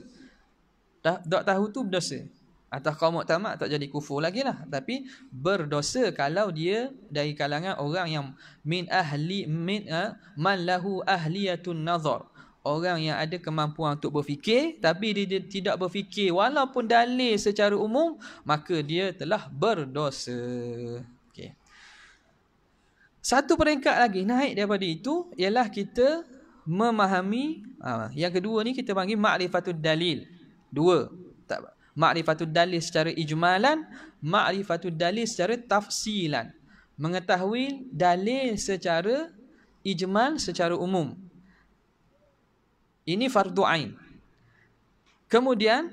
Tak, tak tahu tu dosa. Atau kaum muktamad tak jadi kufur lagi lah. Tapi berdosa kalau dia dari kalangan orang yang min ahli min ha, man lahu ahliyatun nazar orang yang ada kemampuan untuk berfikir tapi dia, dia tidak berfikir walaupun dalil secara umum maka dia telah berdosa Okay. satu peringkat lagi naik daripada itu ialah kita memahami ha, yang kedua ni kita panggil makrifatul dalil dua tak makrifatul dalil secara ijmalan makrifatul dalil secara tafsilan mengetahui dalil secara ijmal secara umum ini fardu ain. Kemudian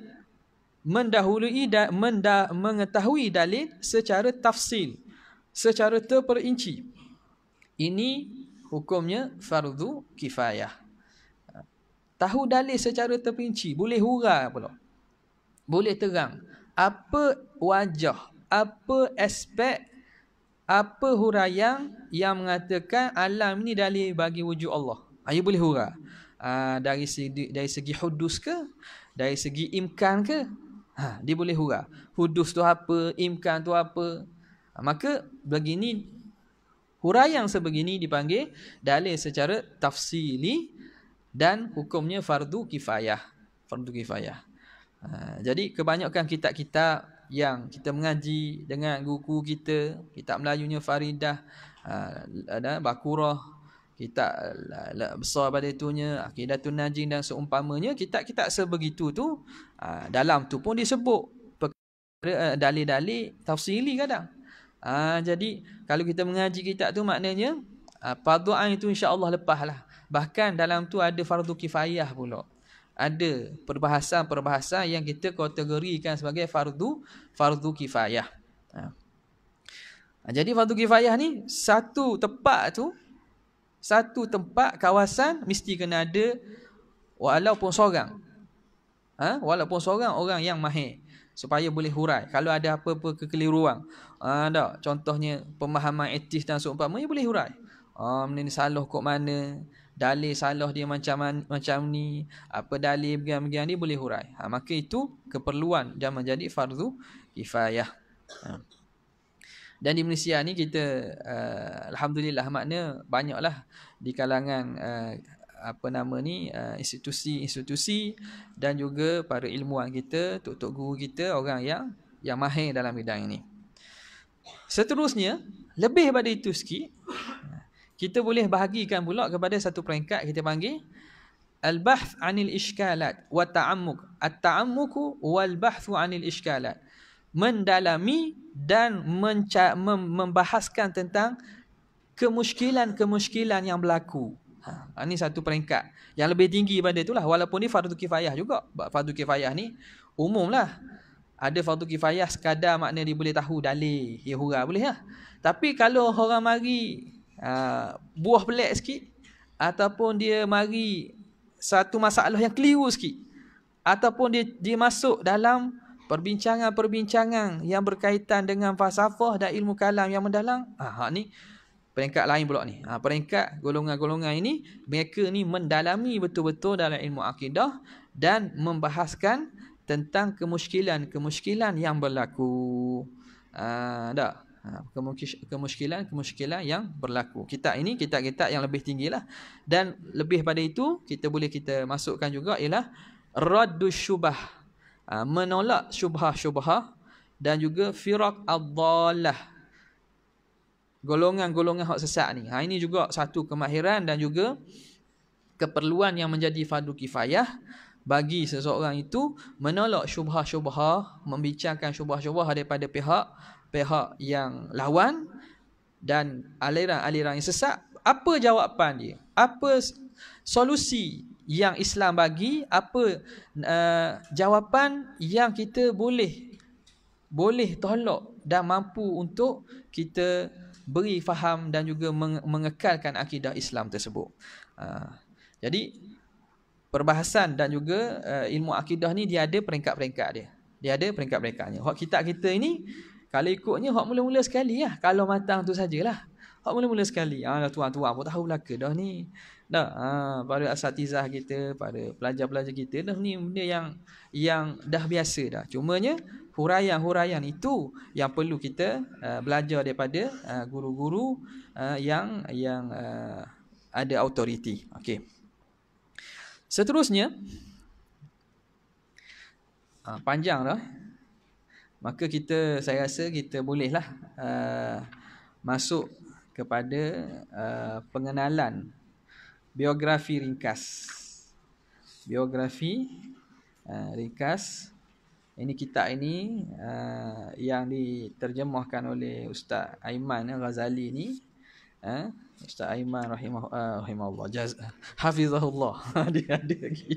mendahului da, menda, mengetahui dalil secara tafsil, secara terperinci. Ini hukumnya fardu kifayah. Tahu dalil secara terperinci, boleh hurai pula. Boleh terang apa wajah, apa aspek apa huraian yang mengatakan alam ini dalil bagi wujud Allah. Ayah boleh hurai. Ah, dari segi dari segi hudus ke dari segi imkan ke ha dia boleh hura hudus tu apa imkan tu apa ha, maka begini yang sebegini dipanggil dalil secara tafsili dan hukumnya fardu kifayah fardu kifayah ha, jadi kebanyakan kitab-kitab yang kita mengaji dengan guru kita kitab Melayunya Faridah ada uh, Bakurah kitab la, la, besar pada itunya akidatun najin dan seumpamanya kitab-kitab sebegitu tu ha, dalam tu pun disebut perkara uh, dalil-dalil tafsili kadang ha, jadi kalau kita mengaji kitab tu maknanya apa ha, uh, itu insya-Allah lepaslah bahkan dalam tu ada fardu kifayah pula ada perbahasan-perbahasan yang kita kategorikan sebagai fardu fardu kifayah Jadi fardu kifayah ni satu tepat tu satu tempat kawasan mesti kena ada walaupun seorang ha? walaupun seorang orang yang mahir supaya boleh hurai kalau ada apa-apa kekeliruan ada ha, contohnya pemahaman etis dan seumpamanya boleh hurai ah ha, ni salah kok mana dalil salah dia macam macam ni apa dalil begian-begian ni boleh hurai ha, maka itu keperluan dia menjadi fardu kifayah ha. Dan di Malaysia ni kita uh, alhamdulillah makna banyaklah di kalangan uh, apa nama ni eh, institusi-institusi dan juga para ilmuwan kita, tok-tok guru kita, orang yang yang mahir dalam bidang ini. Seterusnya, lebih daripada itu sikit, kita boleh bahagikan pula kepada satu peringkat kita panggil al-bahth anil ishkalat wa ta'ammuk. At-ta'ammuku wal-bahthu anil ishkalat mendalami dan membahaskan tentang kemuskilan-kemuskilan yang berlaku. Ha, ini ha, satu peringkat. Yang lebih tinggi pada itulah walaupun ni fardu kifayah juga. Fardu kifayah ni umumlah. Ada fardu kifayah sekadar makna dia boleh tahu dalil. Ya hura boleh lah. Tapi kalau orang mari ha, buah belak sikit ataupun dia mari satu masalah yang keliru sikit ataupun dia dia masuk dalam perbincangan-perbincangan yang berkaitan dengan falsafah dan ilmu kalam yang mendalam. Ah ha, ni peringkat lain pula ni. Ha, peringkat golongan-golongan ini mereka ni mendalami betul-betul dalam ilmu akidah dan membahaskan tentang kemusykilan-kemusykilan yang berlaku. Ah ha, dah. Ha, ah, kemusykilan yang berlaku. Kita ini kitab-kitab yang lebih tinggilah. Dan lebih pada itu kita boleh kita masukkan juga ialah raddu syubah. Ah, menolak syubhah-syubhah dan juga firaq ad-dallah golongan-golongan hak sesat ni. Ha ini juga satu kemahiran dan juga keperluan yang menjadi fardu kifayah bagi seseorang itu menolak syubhah-syubhah, membincangkan syubhah-syubhah daripada pihak pihak yang lawan dan aliran-aliran yang sesat. Apa jawapan dia? Apa solusi yang Islam bagi apa uh, jawapan yang kita boleh boleh tolak dan mampu untuk kita beri faham dan juga mengekalkan akidah Islam tersebut. Uh, jadi perbahasan dan juga uh, ilmu akidah ni dia ada peringkat-peringkat dia. Dia ada peringkat-peringkatnya. Hak kitab kita ini kalau ikutnya hak mula-mula sekali lah. Kalau matang tu sajalah. Hak mula-mula sekali. Ah tuan-tuan pun tahu belaka dah ni. Nah, ha, ah, para asatizah kita, para pelajar-pelajar kita dah ni benda yang yang dah biasa dah. Cuma Cumanya huraian-huraian itu yang perlu kita uh, belajar daripada uh, guru-guru uh, yang yang uh, ada autoriti. Okey. Seterusnya uh, panjang dah. Maka kita saya rasa kita bolehlah uh, masuk kepada uh, pengenalan biografi ringkas. Biografi uh, ringkas. Ini kitab ini uh, yang diterjemahkan oleh Ustaz Aiman uh, Ghazali ni. Uh, Ustaz Aiman rahimah, uh, rahimahullah. Jaz, hafizahullah. [LAUGHS] dia ada lagi.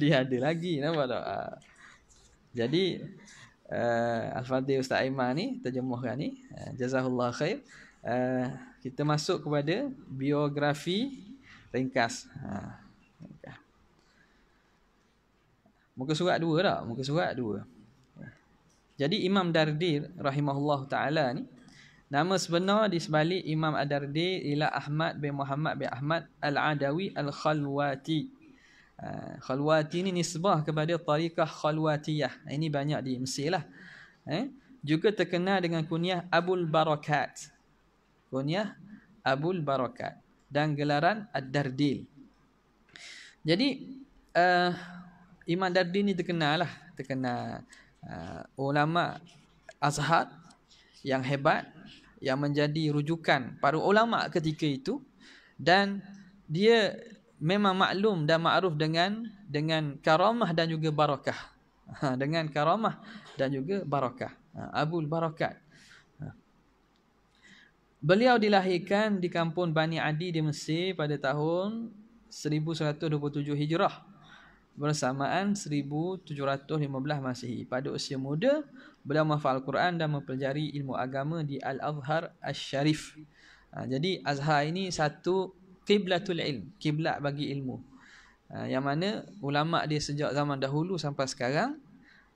dia ada lagi. Nama tak? Uh, jadi uh, Al-Fadhil Ustaz Aiman ni terjemahkan ni. Uh, jazahullah khair. Uh, kita masuk kepada biografi ringkas. Ha. Muka surat dua tak? Muka surat dua. Ya. Jadi Imam Dardir rahimahullah ta'ala ni Nama sebenar di sebalik Imam Ad-Dardi ialah Ahmad bin Muhammad bin Ahmad Al-Adawi Al-Khalwati. Uh, Khalwati ni nisbah kepada tarikah Khalwatiyah. Ini banyak di Mesir lah. Eh? Juga terkenal dengan kunyah Abu'l Barakat. Kunyah Abu'l Barakat dan gelaran Ad-Dardil. Jadi uh, Imam Dardil ni terkenal lah, terkenal uh, ulama Azhar yang hebat yang menjadi rujukan para ulama ketika itu dan dia memang maklum dan makruf dengan dengan karamah dan juga barakah. Ha, dengan karamah dan juga barakah. Ha, Abu Barakat. Beliau dilahirkan di kampung Bani Adi di Mesir pada tahun 1127 Hijrah bersamaan 1715 Masihi. Pada usia muda, beliau menghafal Al-Quran dan mempelajari ilmu agama di Al-Azhar Al-Sharif. Ha, jadi Azhar ini satu kiblatul ilm, kiblat bagi ilmu. Ha, yang mana ulama dia sejak zaman dahulu sampai sekarang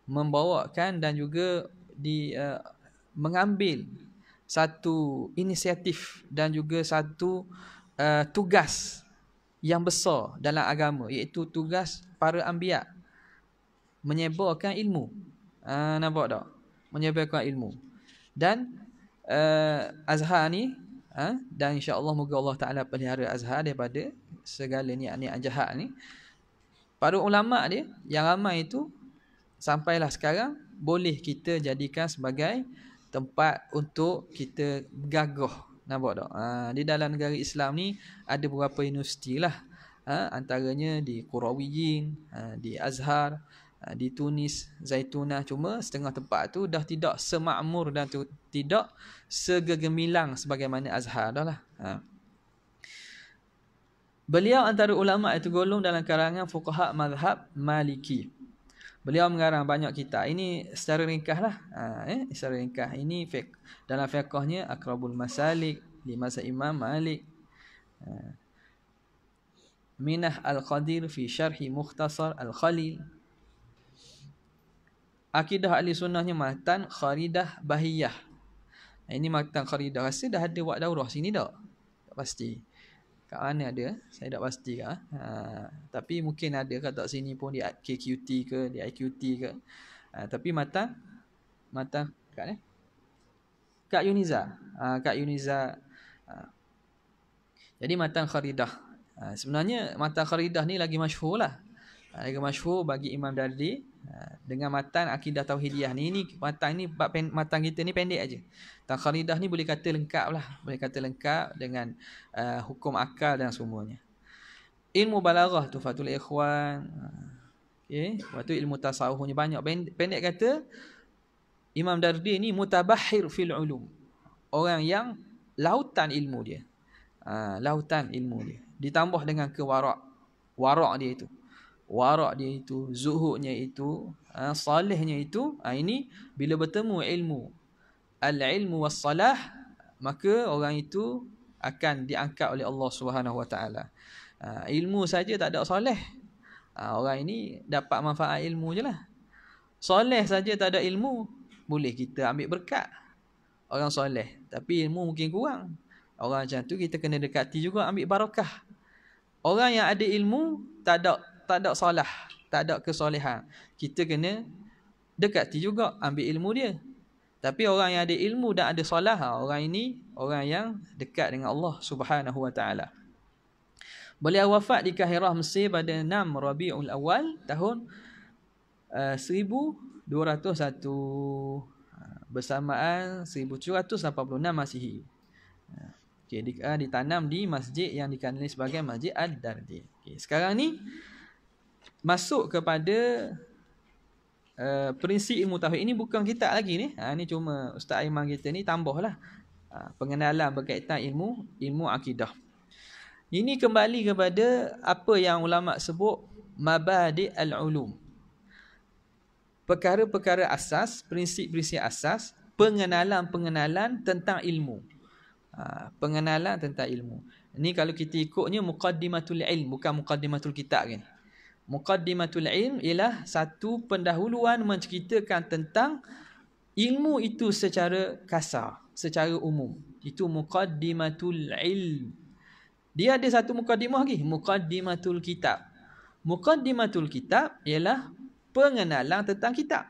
membawakan dan juga di uh, mengambil satu inisiatif dan juga satu uh, tugas yang besar dalam agama iaitu tugas para anbiya menyebarkan ilmu. Ah uh, nampak tak? Menyebarkan ilmu. Dan uh, Azhar ni uh, dan insya-Allah moga Allah Taala pelihara Azhar daripada segala niat-niat jahat ni. Para ulama dia yang ramai itu sampailah sekarang boleh kita jadikan sebagai tempat untuk kita gagah nampak tak ha, di dalam negara Islam ni ada beberapa universiti lah ha, antaranya di Qurawiyyin ha, ah, di Azhar ha, di Tunis Zaituna. cuma setengah tempat tu dah tidak semakmur dan tu, tidak segegemilang sebagaimana Azhar dah lah ha. Beliau antara ulama itu golong dalam karangan fuqaha Madhab Maliki. Beliau mengarang banyak kitab. Ini secara ringkas lah. Ha, eh? Secara ringkas. Ini fiqh. Dalam fiqhnya Akrabul Masalik. Di masa Imam Malik. Ha. Minah Al-Qadir fi syarhi mukhtasar Al-Khalil. Akidah Ahli Sunnahnya Matan Kharidah Bahiyah. Ha, ini Matan Kharidah. Rasa dah ada daurah sini tak? Tak pasti. Pasti kat mana ada saya tak pasti ke lah. ha, tapi mungkin ada kat tak sini pun di KQT ke di IQT ke ha, tapi mata mata kat ni kat Uniza ha, kat Uniza ha, jadi mata Kharidah ha, sebenarnya mata Kharidah ni lagi masyhur lah ha, lagi masyhur bagi Imam Dardi dengan matan akidah tauhidiyah ni ni matan ni bab pen, matan kita ni pendek aja tentang kharidah ni boleh kata lengkap lah boleh kata lengkap dengan uh, hukum akal dan semuanya ilmu balaghah tu fatul ikhwan okey uh, eh, waktu ilmu tasawuf ni banyak pendek, pendek kata Imam Dardi ni mutabahir fil ulum orang yang lautan ilmu dia uh, lautan ilmu dia ditambah dengan kewarak warak dia itu warak dia itu, zuhudnya itu, ha, salihnya itu, ha, ini bila bertemu ilmu al-ilmu was-salah, maka orang itu akan diangkat oleh Allah Subhanahu Wa Taala. Ha, ilmu saja tak ada soleh. Ha, orang ini dapat manfaat ilmu je lah. Soleh saja tak ada ilmu, boleh kita ambil berkat. Orang soleh, tapi ilmu mungkin kurang. Orang macam tu kita kena dekati juga ambil barakah. Orang yang ada ilmu tak ada tak ada salah, tak ada kesolehan. Kita kena dekati juga ambil ilmu dia. Tapi orang yang ada ilmu dan ada salah. Ha, orang ini orang yang dekat dengan Allah Subhanahu Wa Taala. Beliau wafat di Kahirah Mesir pada 6 Rabiul Awal tahun uh, eh, 1201 ha, bersamaan 1786 Masihi. Ha, okay, di, uh, ditanam di masjid yang dikenali sebagai Masjid Ad-Dardi. Okay, sekarang ni masuk kepada uh, prinsip ilmu tauhid ini bukan kita lagi ni ha ni cuma ustaz Aiman kita ni tambahlah uh, pengenalan berkaitan ilmu ilmu akidah ini kembali kepada apa yang ulama sebut mabadi al-ulum perkara-perkara asas prinsip-prinsip asas pengenalan-pengenalan tentang ilmu ha, pengenalan tentang ilmu Ini kalau kita ikutnya muqaddimatul ilm bukan muqaddimatul kitab kan Muqaddimatul ilm ialah satu pendahuluan menceritakan tentang ilmu itu secara kasar, secara umum. Itu muqaddimatul ilm. Dia ada satu muqaddimah lagi, muqaddimatul kitab. Muqaddimatul kitab ialah pengenalan tentang kitab.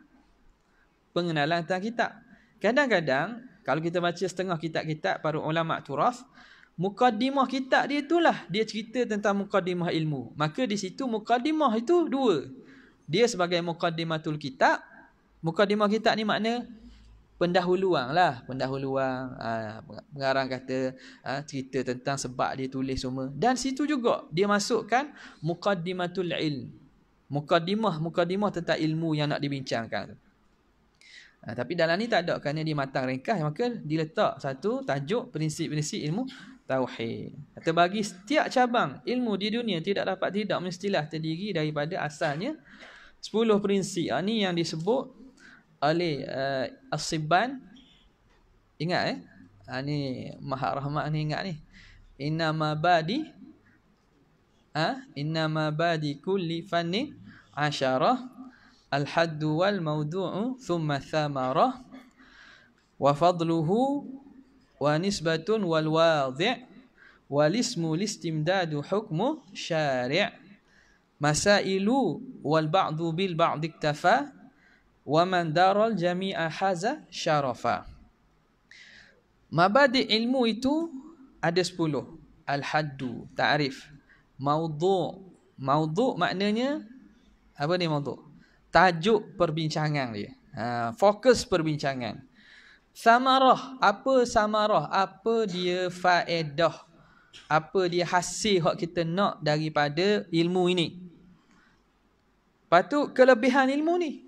Pengenalan tentang kitab. Kadang-kadang kalau kita baca setengah kitab-kitab para ulama turaf, mukadimah kitab dia itulah dia cerita tentang mukadimah ilmu maka di situ mukadimah itu dua dia sebagai mukadimatul kitab mukadimah kitab ni makna pendahuluan lah pendahuluan ah, pengarang kata ah, cerita tentang sebab dia tulis semua dan situ juga dia masukkan mukadimatul ilm mukadimah mukadimah tentang ilmu yang nak dibincangkan Ha, tapi dalam ni tak ada kerana dia matang ringkas maka diletak satu tajuk prinsip-prinsip ilmu tauhid. Kata bagi setiap cabang ilmu di dunia tidak dapat tidak mestilah terdiri daripada asalnya 10 prinsip. Ini ah, yang disebut oleh uh, As-Sibban. Ingat eh? Ini ah, Maha Rahmat ni ingat ni. Inna ma badi ha? Inna ma badi kulli fanni asyarah al-haddu wal-mawdu'u thumma thamarah wa fadluhu wa nisbatun wal wadhi' wal ismu listimdadu hukmu syari' masailu wal ba'du bil ba'd iktafa wa man daral jami'a haza syarafa mabadi ilmu itu ada 10 al haddu ta'rif maudhu' maudhu' maknanya apa ni maudhu' tajuk perbincangan dia ha, fokus perbincangan Samarah. Apa samarah? Apa dia faedah? Apa dia hasil yang kita nak daripada ilmu ini? Patut kelebihan ilmu ni.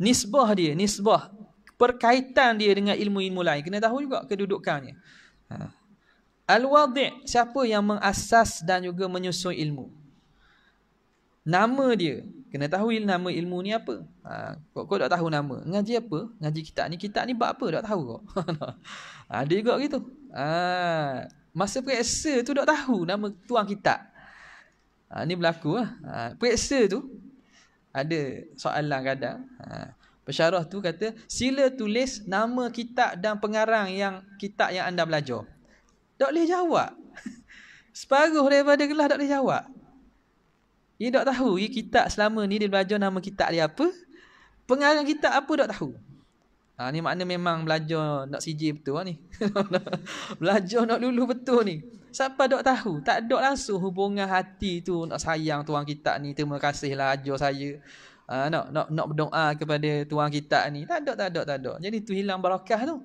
Nisbah dia, nisbah. Perkaitan dia dengan ilmu-ilmu lain. Kena tahu juga kedudukannya. Ha. Al-Wadi' siapa yang mengasas dan juga menyusun ilmu? Nama dia, kena tahu nama ilmu ni apa. Ha, kok kau tak tahu nama? Ngaji apa? Ngaji kitab ni. Kitab ni bab apa? Tak tahu kok. [LAUGHS] Ada juga gitu. Ha, masa periksa tu tak tahu nama tuang kitab. Ha, ni berlaku lah. Ha, periksa tu ada soalan kadang. Ha, pesyarah tu kata, sila tulis nama kitab dan pengarang yang kitab yang anda belajar. Tak boleh jawab. [LAUGHS] Separuh daripada kelas tak boleh jawab. Dia tak tahu dia kitab selama ni dia belajar nama kitab dia apa. Pengarang kitab apa tak tahu. Ha, ni makna memang belajar nak CJ betul lah ni. [LAUGHS] belajar nak lulu betul ni. Siapa tak tahu. Tak ada langsung hubungan hati tu nak sayang tuan kitab ni. Terima kasih lah ajar saya. Ha, nak, nak, nak berdoa kepada tuan kitab ni. Tak ada, tak ada, tak ada. Jadi tu hilang barakah tu.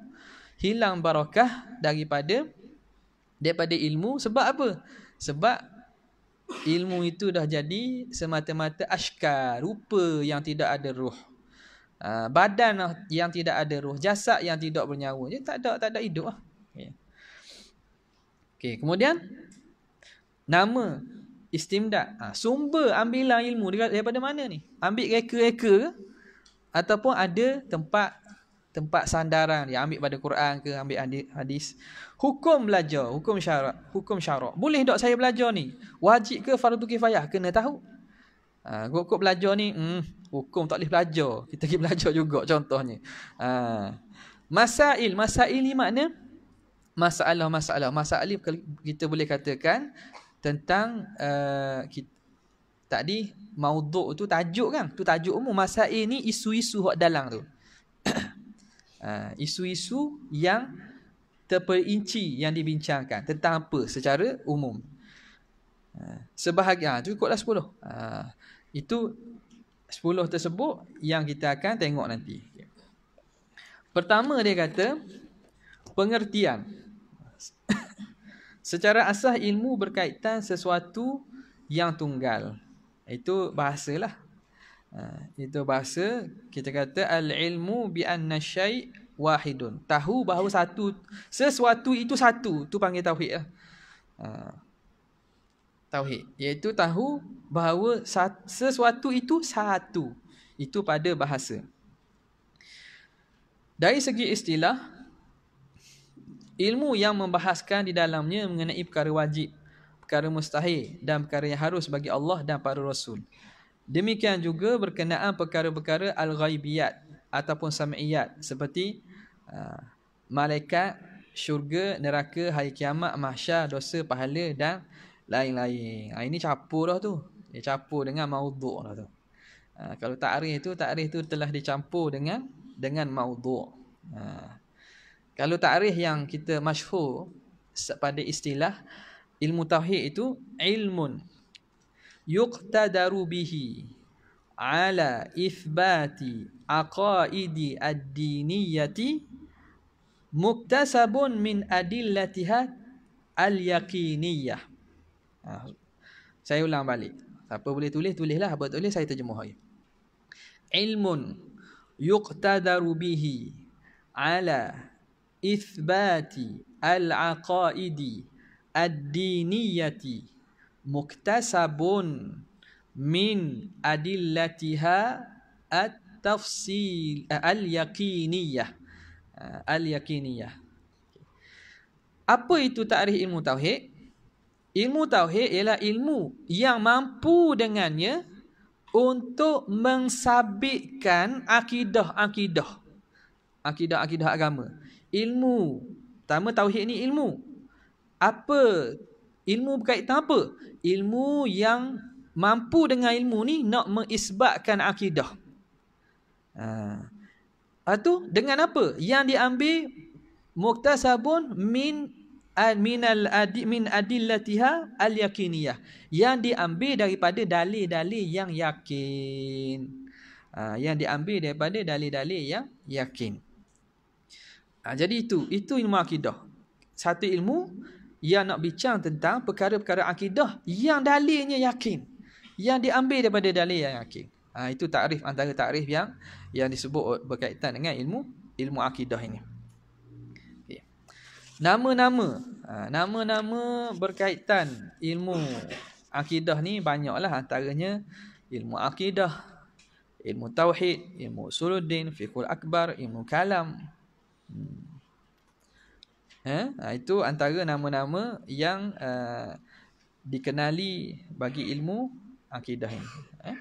Hilang barakah daripada daripada ilmu. Sebab apa? Sebab ilmu itu dah jadi semata-mata ashkar, rupa yang tidak ada ruh. Ah, badan lah yang tidak ada ruh, jasad yang tidak bernyawa. Dia tak ada tak ada hidup lah. Okay. Okay, kemudian nama istimdad. Ah, sumber ambilan ilmu daripada mana ni? Ambil reka-reka ke? Ataupun ada tempat tempat sandaran dia ambil pada Quran ke, ambil hadis hukum belajar, hukum syarak, hukum syarak. Boleh tak saya belajar ni? Wajib ke fardu kifayah? Kena tahu. Ha, kok belajar ni, hmm, hukum tak boleh belajar. Kita pergi belajar juga contohnya. Ha. Masail, masail ni makna masalah masalah masalah kita boleh katakan tentang uh, tadi mauduk tu tajuk kan tu tajuk umum masalah ni isu-isu hak dalang tu uh, [COUGHS] isu-isu yang terperinci yang dibincangkan tentang apa secara umum. Ha, sebahagian, ha, tu cukuplah sepuluh. Ha, itu sepuluh tersebut yang kita akan tengok nanti. Pertama dia kata, pengertian. [LAUGHS] secara asas ilmu berkaitan sesuatu yang tunggal. Itu bahasalah. Itu bahasa kita kata, al-ilmu bi-anna syai' wahidun. Tahu bahawa satu sesuatu itu satu, tu panggil tauhid lah. Ha. Tauhid iaitu tahu bahawa sesuatu itu satu. Itu pada bahasa. Dari segi istilah ilmu yang membahaskan di dalamnya mengenai perkara wajib, perkara mustahil dan perkara yang harus bagi Allah dan para rasul. Demikian juga berkenaan perkara-perkara al-ghaibiyat ataupun sam'iyat seperti uh, malaikat, syurga, neraka, hari kiamat, mahsyar, dosa, pahala dan lain-lain. Ha, ini campur dah tu. Dia campur dengan maudhu' lah tu. Ha, kalau ta'rif itu ta'rif itu telah dicampur dengan dengan maudhu'. Ha. Ah, kalau ta'rif yang kita masyhur pada istilah ilmu tauhid itu ilmun yuqtadaru bihi ala ithbati aqaidi ad-diniyati muktasabun min adillatiha al-yaqiniyah. Ha, saya ulang balik. Siapa boleh tulis, tulislah. Apa tulis, saya terjemuh. Ilmun yuqtadaru bihi ala ithbati al-aqaidi ad-diniyati muktasabun min adillatiha at-tafsil eh, al-yaqiniyah eh, al-yaqiniyah apa itu takrif ilmu tauhid ilmu tauhid ialah ilmu yang mampu dengannya untuk mensabitkan akidah-akidah akidah-akidah agama ilmu pertama tauhid ni ilmu apa ilmu berkaitan apa ilmu yang mampu dengan ilmu ni nak mengisbatkan akidah. Ha. Itu ha dengan apa? Yang diambil muktasabun min al min al adi min adillatiha al yakiniyah yang diambil daripada dalil-dalil yang yakin. Ha. yang diambil daripada dalil-dalil yang yakin. Ha. jadi itu itu ilmu akidah. Satu ilmu yang nak bincang tentang perkara-perkara akidah yang dalilnya yakin yang diambil daripada dalil yang yakin. Ha, itu takrif antara takrif yang yang disebut berkaitan dengan ilmu ilmu akidah ini. Nama-nama ha, nama-nama berkaitan ilmu akidah ni banyaklah antaranya ilmu akidah, ilmu tauhid, ilmu usuluddin, fiqhul akbar, ilmu kalam. Hmm. Ha, ha itu antara nama-nama yang uh, dikenali bagi ilmu akidah ini. Eh?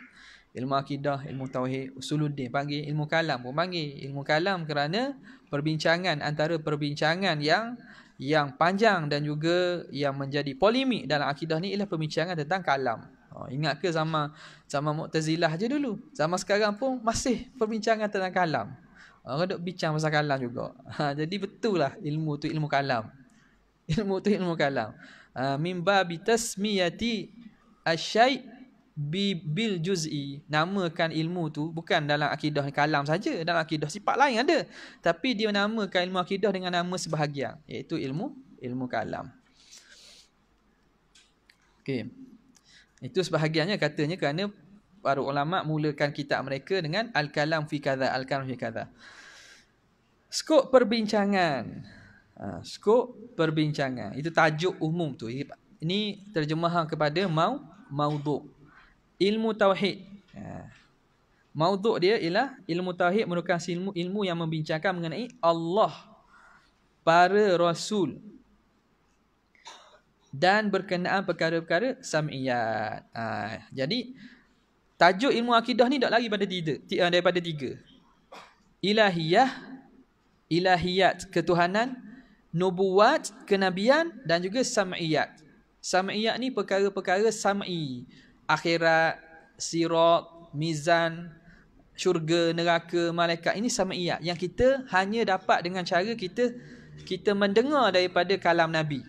Ilmu akidah, ilmu tauhid, usuluddin panggil ilmu kalam pun panggil ilmu kalam kerana perbincangan antara perbincangan yang yang panjang dan juga yang menjadi polemik dalam akidah ni ialah perbincangan tentang kalam. Oh, ingat ke sama-sama zaman Mu'tazilah aja dulu. sama sekarang pun masih perbincangan tentang kalam. Orang dok bincang pasal kalam juga. Ha, jadi betul lah ilmu tu ilmu kalam. [LAUGHS] Ilmu tu ilmu kalam. Ha, Mimba bitasmiyati asyai' bi bil juz'i namakan ilmu tu bukan dalam akidah kalam saja dalam akidah sifat lain ada tapi dia namakan ilmu akidah dengan nama sebahagian iaitu ilmu ilmu kalam okey itu sebahagiannya katanya kerana para ulama mulakan kitab mereka dengan al-kalam fi kadha al-kalam fi kadha skop perbincangan ha, skop perbincangan itu tajuk umum tu ini terjemahan kepada mau maudhu' ilmu tauhid. Ya. Mauduk dia ialah ilmu tauhid merupakan ilmu ilmu yang membincangkan mengenai Allah, para rasul dan berkenaan perkara-perkara sam'iyat. Ha. jadi tajuk ilmu akidah ni tak lagi pada tiga, tiga eh, daripada tiga. Ilahiyah, ilahiyat ketuhanan, nubuwat kenabian dan juga sam'iyat. Sam'iyat ni perkara-perkara sam'i akhirat, sirat, mizan, syurga, neraka, malaikat. Ini sama iya yang kita hanya dapat dengan cara kita kita mendengar daripada kalam Nabi.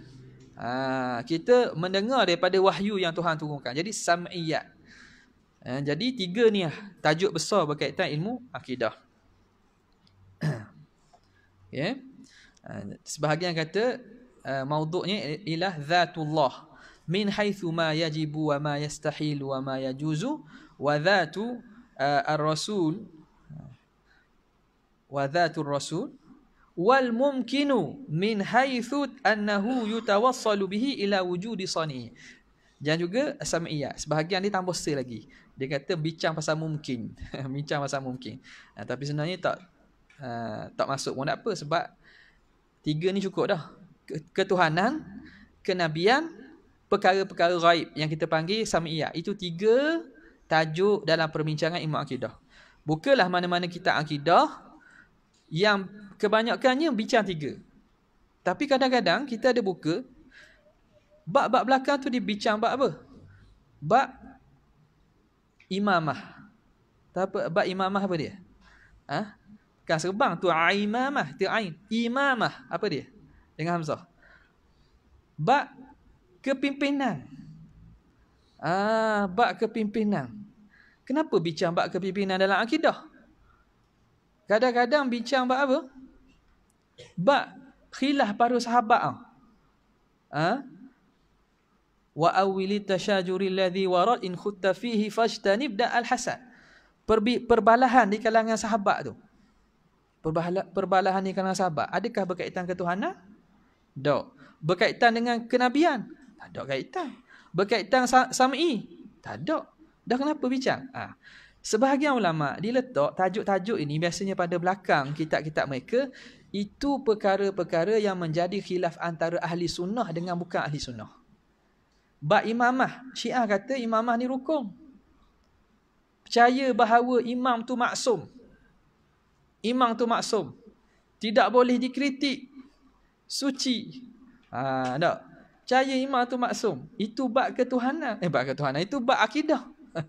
Ha, kita mendengar daripada wahyu yang Tuhan turunkan. Jadi sama ha, jadi tiga ni lah, tajuk besar berkaitan ilmu akidah. okay. [COUGHS] Ya. Ha, sebahagian kata uh, eh, mauduknya ialah zatullah min haythu ma yajibu wa ma yastahil wa ma yajuzu wa dhatu uh, ar-rasul wa dhatu ar-rasul wal mumkinu min haythu annahu yatawassalu bihi ila wujudi sani dan juga sam'iyah sebahagian dia tambah sel lagi dia kata bincang pasal mungkin [LAUGHS] bincang pasal mungkin uh, tapi sebenarnya tak uh, tak masuk pun apa sebab tiga ni cukup dah ketuhanan kenabian perkara-perkara raib yang kita panggil sami'iyah. Itu tiga tajuk dalam perbincangan ilmu akidah. Bukalah mana-mana kita akidah yang kebanyakannya bincang tiga. Tapi kadang-kadang kita ada buka, bab-bab belakang tu dibincang bab apa? Bab imamah. Tapi bab imamah apa dia? Ha? Kan serbang tu ah, imamah, tu ain. Imamah apa dia? Dengan Hamzah. Bab kepimpinan. Ah, bab kepimpinan. Kenapa bincang bab kepimpinan dalam akidah? Kadang-kadang bincang bab apa? Bab khilaf para sahabat ah. Ha? Wa awwili tashajuri alladhi warad in khutta fihi fajtanib da alhasad. Perbi perbalahan di kalangan sahabat tu. Perbala perbalahan di kalangan sahabat. Adakah berkaitan ketuhanan? Tak. Berkaitan dengan kenabian? Tak ada kaitan. Berkaitan sama'i? Tak ada. Dah kenapa bincang? Ah. Ha. Sebahagian ulama diletak tajuk-tajuk ini biasanya pada belakang kitab-kitab mereka itu perkara-perkara yang menjadi khilaf antara ahli sunnah dengan bukan ahli sunnah. Bak imamah. Syiah kata imamah ni rukun? Percaya bahawa imam tu maksum. Imam tu maksum. Tidak boleh dikritik. Suci. Ha, tak? Caya iman tu maksum. Itu bab ketuhanan. Eh bab ketuhanan itu bab akidah. [LAUGHS]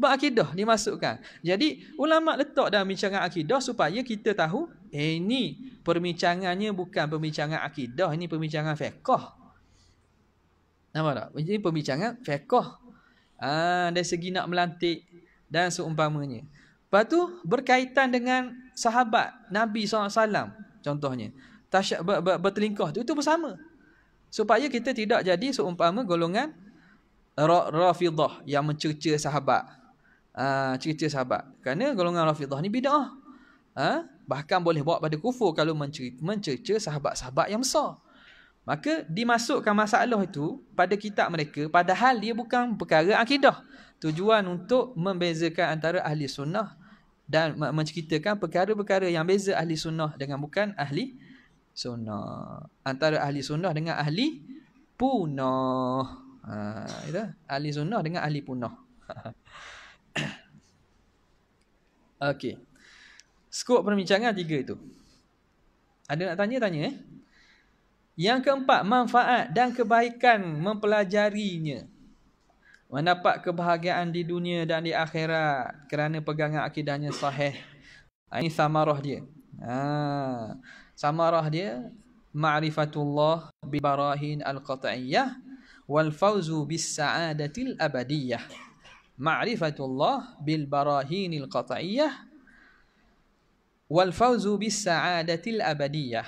bab akidah dimasukkan. Jadi ulama letak dalam bincangan akidah supaya kita tahu eh ini perbincangannya bukan perbincangan akidah, ini perbincangan fiqh. Nampak tak? Ini perbincangan fiqh. Ah dari segi nak melantik dan seumpamanya. Lepas tu berkaitan dengan sahabat Nabi SAW contohnya. Tasyak ber, ber, bertelingkah tu itu bersama supaya kita tidak jadi seumpama golongan rafidah yang mencerca sahabat. Ah cerca sahabat. Kerana golongan rafidah ni bidah. Uh, bahkan boleh bawa pada kufur kalau mencerca sahabat-sahabat yang besar. Maka dimasukkan masalah itu pada kitab mereka padahal dia bukan perkara akidah. Tujuan untuk membezakan antara ahli sunnah dan menceritakan perkara-perkara yang beza ahli sunnah dengan bukan ahli sunnah antara ahli sunnah dengan ahli punah ha itu ahli sunnah dengan ahli punah [COUGHS] okey skop perbincangan tiga itu ada nak tanya tanya eh yang keempat manfaat dan kebaikan mempelajarinya mendapat kebahagiaan di dunia dan di akhirat kerana pegangan akidahnya sahih ini samarah dia ha samarah dia ma'rifatullah bi barahin al-qat'iyyah wal fawzu bis sa'adatil abadiyyah ma'rifatullah bil barahin al-qat'iyyah wal fawzu bis sa'adatil abadiyyah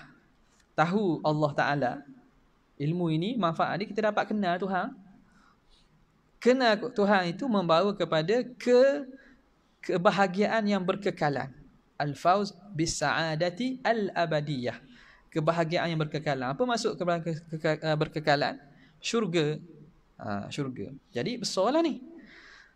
tahu Allah taala ilmu ini manfaat dia kita dapat kenal Tuhan kenal Tuhan itu membawa kepada ke kebahagiaan yang berkekalan al-fawz bisa'adati al-abadiyah kebahagiaan yang berkekalan apa maksud kebahagiaan ke- ke- ke- eh, berkekalan syurga ha, syurga jadi besarlah ni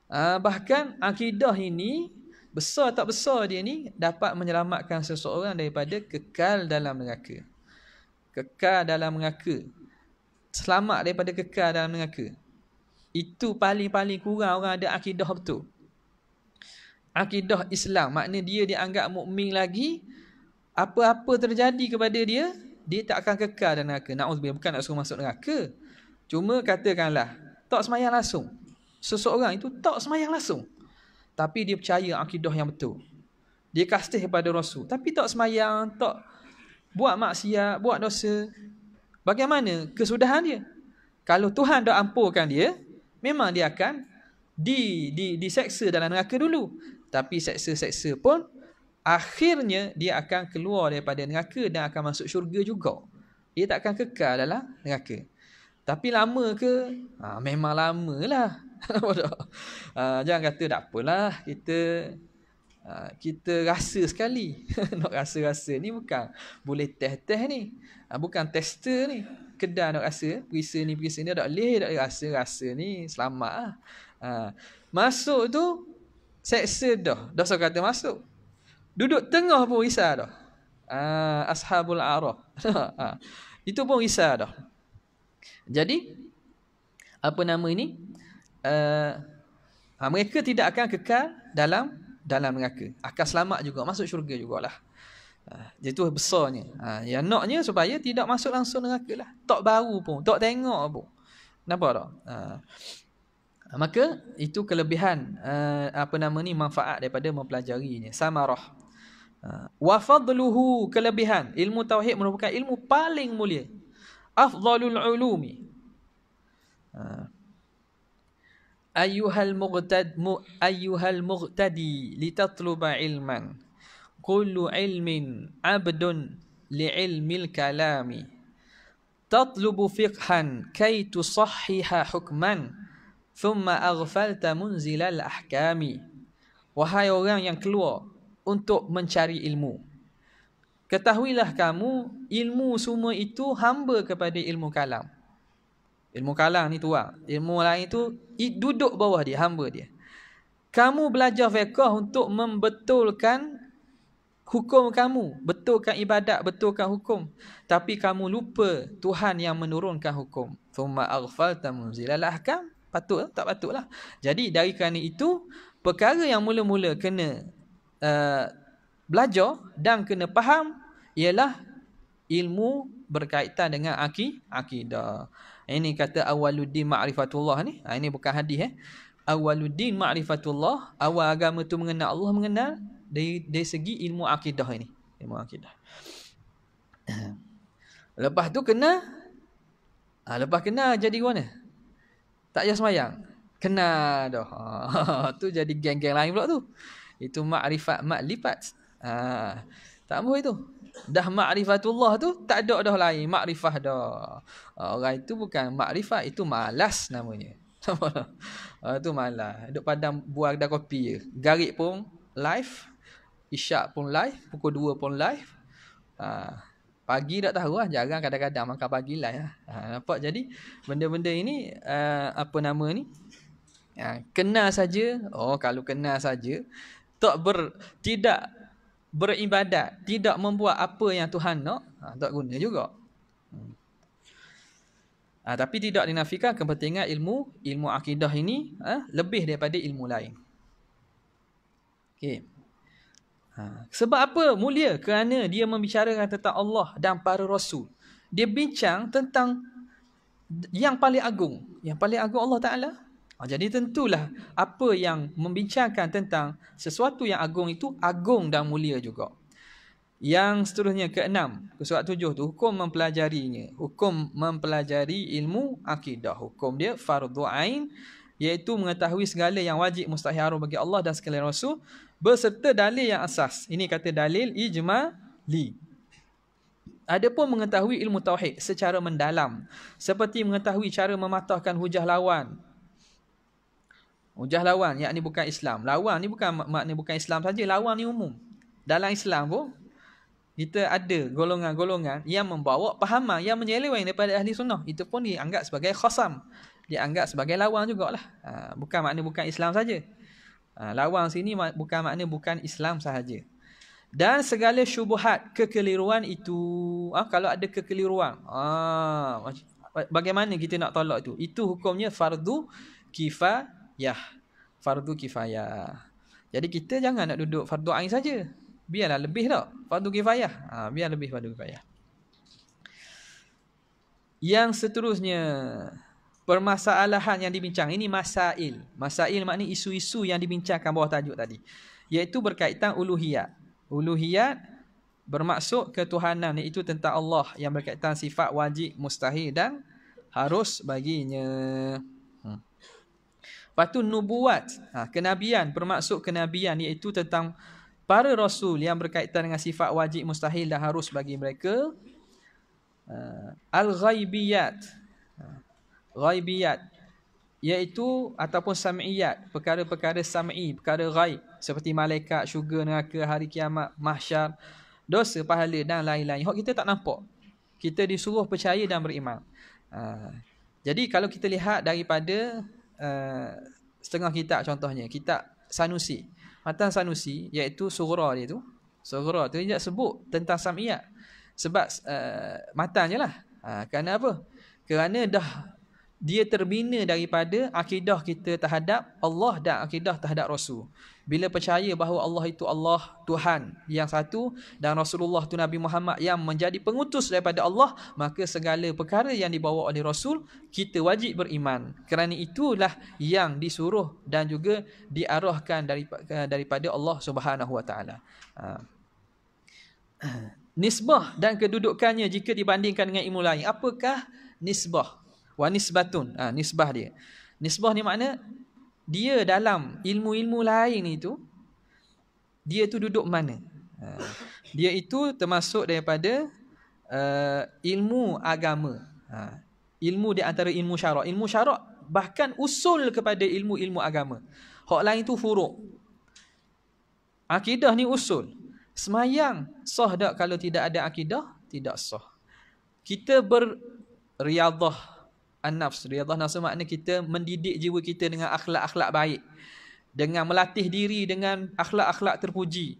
ha, bahkan akidah ini besar tak besar dia ni dapat menyelamatkan seseorang daripada kekal dalam neraka kekal dalam neraka selamat daripada kekal dalam neraka itu paling-paling kurang orang ada akidah betul akidah Islam maknanya dia dianggap mukmin lagi apa-apa terjadi kepada dia dia tak akan kekal dalam neraka naudzubillah bukan nak suruh masuk neraka cuma katakanlah tak semayang langsung seseorang itu tak semayang langsung tapi dia percaya akidah yang betul dia kastih kepada rasul tapi tak semayang tak buat maksiat buat dosa bagaimana kesudahan dia kalau Tuhan dah ampunkan dia memang dia akan di di diseksa dalam neraka dulu tapi seksa-seksa pun akhirnya dia akan keluar daripada neraka dan akan masuk syurga juga. Dia tak akan kekal dalam neraka. Tapi lama ke? Ha, memang lama lah. uh, [LAUGHS] jangan kata tak apalah. Kita uh, kita rasa sekali. [LAUGHS] nak rasa-rasa ni bukan boleh teh-teh ni. Uh, bukan tester ni. Kedah nak rasa. Perisa ni, perisa ni. Tak boleh, tak boleh rasa. Rasa ni selamat lah. Uh, masuk tu Seksa dah. Dosa kata masuk. Duduk tengah pun risau dah. Uh, ashabul Araf. [LAUGHS] Ah, itu pun risau dah. Jadi, apa nama ini? Uh, mereka tidak akan kekal dalam dalam neraka. Akan selamat juga. Masuk syurga jugalah. Jadi tu besarnya ha, Yang naknya supaya tidak masuk langsung neraka lah Tak baru pun, tak tengok pun Kenapa tak? Ha maka itu kelebihan uh, apa nama ni manfaat daripada mempelajarinya samarah eh, wa fadluhu kelebihan ilmu tauhid merupakan ilmu paling mulia afdalul ulumi eh, ayyuhal muqtad mu ayyuhal muqtadi litatluba ilman kullu ilmin abdun liilmil kalami tatlubu fiqhan kay tusahhiha hukman Thumma aghfalta munzilal ahkami. Wahai orang yang keluar untuk mencari ilmu. Ketahuilah kamu ilmu semua itu hamba kepada ilmu kalam. Ilmu kalam ni tua. Ilmu lain itu duduk bawah dia, hamba dia. Kamu belajar fiqah untuk membetulkan hukum kamu, betulkan ibadat, betulkan hukum. Tapi kamu lupa Tuhan yang menurunkan hukum. Thumma aghfalta munzilal ahkam patut lah, tak patut lah. Jadi dari kerana itu perkara yang mula-mula kena uh, belajar dan kena faham ialah ilmu berkaitan dengan aki, akidah. Ini kata awaluddin ma'rifatullah ni. Ha, ini bukan hadis eh. Awaluddin ma'rifatullah. Awal agama tu mengenal Allah mengenal dari, dari segi ilmu akidah ini. Ilmu akidah. [CLEARS THROAT] Lepas tu kena ha, lepas kena jadi mana? Tak payah semayang Kena dah ha, [LAUGHS] tu jadi geng-geng lain pula tu Itu makrifat mak ha. Tak boleh itu Dah makrifatullah tu tak ada dah lain Makrifah dah ha, Orang itu bukan makrifat Itu malas namanya Uh, [LAUGHS] tu malah Duduk padang buah dah kopi je Garik pun live Isyak pun live Pukul 2 pun live Haa Pagi tak tahu lah Jarang kadang-kadang makan pagi lah ya. ha, Nampak jadi Benda-benda ini uh, Apa nama ni ha, Kenal saja Oh kalau kena saja Tak ber Tidak Beribadat Tidak membuat apa yang Tuhan nak ha, Tak guna juga hmm. ha, Tapi tidak dinafikan kepentingan ilmu Ilmu akidah ini ha, Lebih daripada ilmu lain Okay Ha. Sebab apa mulia? Kerana dia membicarakan tentang Allah dan para Rasul. Dia bincang tentang yang paling agung. Yang paling agung Allah Ta'ala. Ha. Jadi tentulah apa yang membincangkan tentang sesuatu yang agung itu agung dan mulia juga. Yang seterusnya keenam, surat tujuh tu hukum mempelajarinya. Hukum mempelajari ilmu akidah. Hukum dia fardu ain iaitu mengetahui segala yang wajib mustahil bagi Allah dan sekalian rasul Berserta dalil yang asas. Ini kata dalil ijmali. Adapun mengetahui ilmu tauhid secara mendalam. Seperti mengetahui cara mematahkan hujah lawan. Hujah lawan, ni bukan Islam. Lawan ni bukan makna bukan Islam saja. Lawan ni umum. Dalam Islam pun, kita ada golongan-golongan yang membawa pahaman yang menyeleweng daripada ahli sunnah. Itu pun dianggap sebagai khasam. Dianggap sebagai lawan jugalah. Ha, bukan makna bukan Islam saja. Ha, lawang sini bukan makna bukan Islam sahaja. Dan segala syubhat kekeliruan itu, ha, kalau ada kekeliruan, ha, bagaimana kita nak tolak itu? Itu hukumnya fardu kifayah. Fardu kifayah. Jadi kita jangan nak duduk fardu ain saja. Biarlah lebih tak? Fardu kifayah. Ha, biar lebih fardu kifayah. Yang seterusnya, permasalahan yang dibincang. Ini masail. Masail makni isu-isu yang dibincangkan bawah tajuk tadi. Iaitu berkaitan uluhiyat. Uluhiyat bermaksud ketuhanan iaitu tentang Allah yang berkaitan sifat wajib, mustahil dan harus baginya. Hmm. Lepas nubuat, ha, kenabian, bermaksud kenabian iaitu tentang para rasul yang berkaitan dengan sifat wajib, mustahil dan harus bagi mereka. Uh, Al-ghaibiyat, ghaibiyat iaitu ataupun sam'iyat perkara-perkara sam'i perkara ghaib seperti malaikat syurga neraka hari kiamat mahsyar dosa pahala dan lain-lain hok kita tak nampak kita disuruh percaya dan beriman uh, jadi kalau kita lihat daripada uh, setengah kitab contohnya kitab sanusi mata sanusi iaitu sughra dia tu sughra tu dia sebut tentang sam'iyat sebab uh, ah, matan lah uh, kerana apa kerana dah dia terbina daripada akidah kita terhadap Allah dan akidah terhadap Rasul. Bila percaya bahawa Allah itu Allah Tuhan yang satu dan Rasulullah itu Nabi Muhammad yang menjadi pengutus daripada Allah, maka segala perkara yang dibawa oleh Rasul, kita wajib beriman. Kerana itulah yang disuruh dan juga diarahkan eh, daripada Allah Subhanahu Wa ha. [CLEARS THROAT] Nisbah dan kedudukannya jika dibandingkan dengan ilmu lain. Apakah nisbah? wa nisbatun ha, nisbah dia nisbah ni makna dia dalam ilmu-ilmu lain itu dia tu duduk mana ha, dia itu termasuk daripada uh, ilmu agama ha, ilmu di antara ilmu syarak ilmu syarak bahkan usul kepada ilmu-ilmu agama hak lain tu furuk akidah ni usul semayang sah tak kalau tidak ada akidah tidak sah kita berriadah An-nafs, riadah nafsu maknanya kita mendidik jiwa kita dengan akhlak-akhlak baik. Dengan melatih diri dengan akhlak-akhlak terpuji.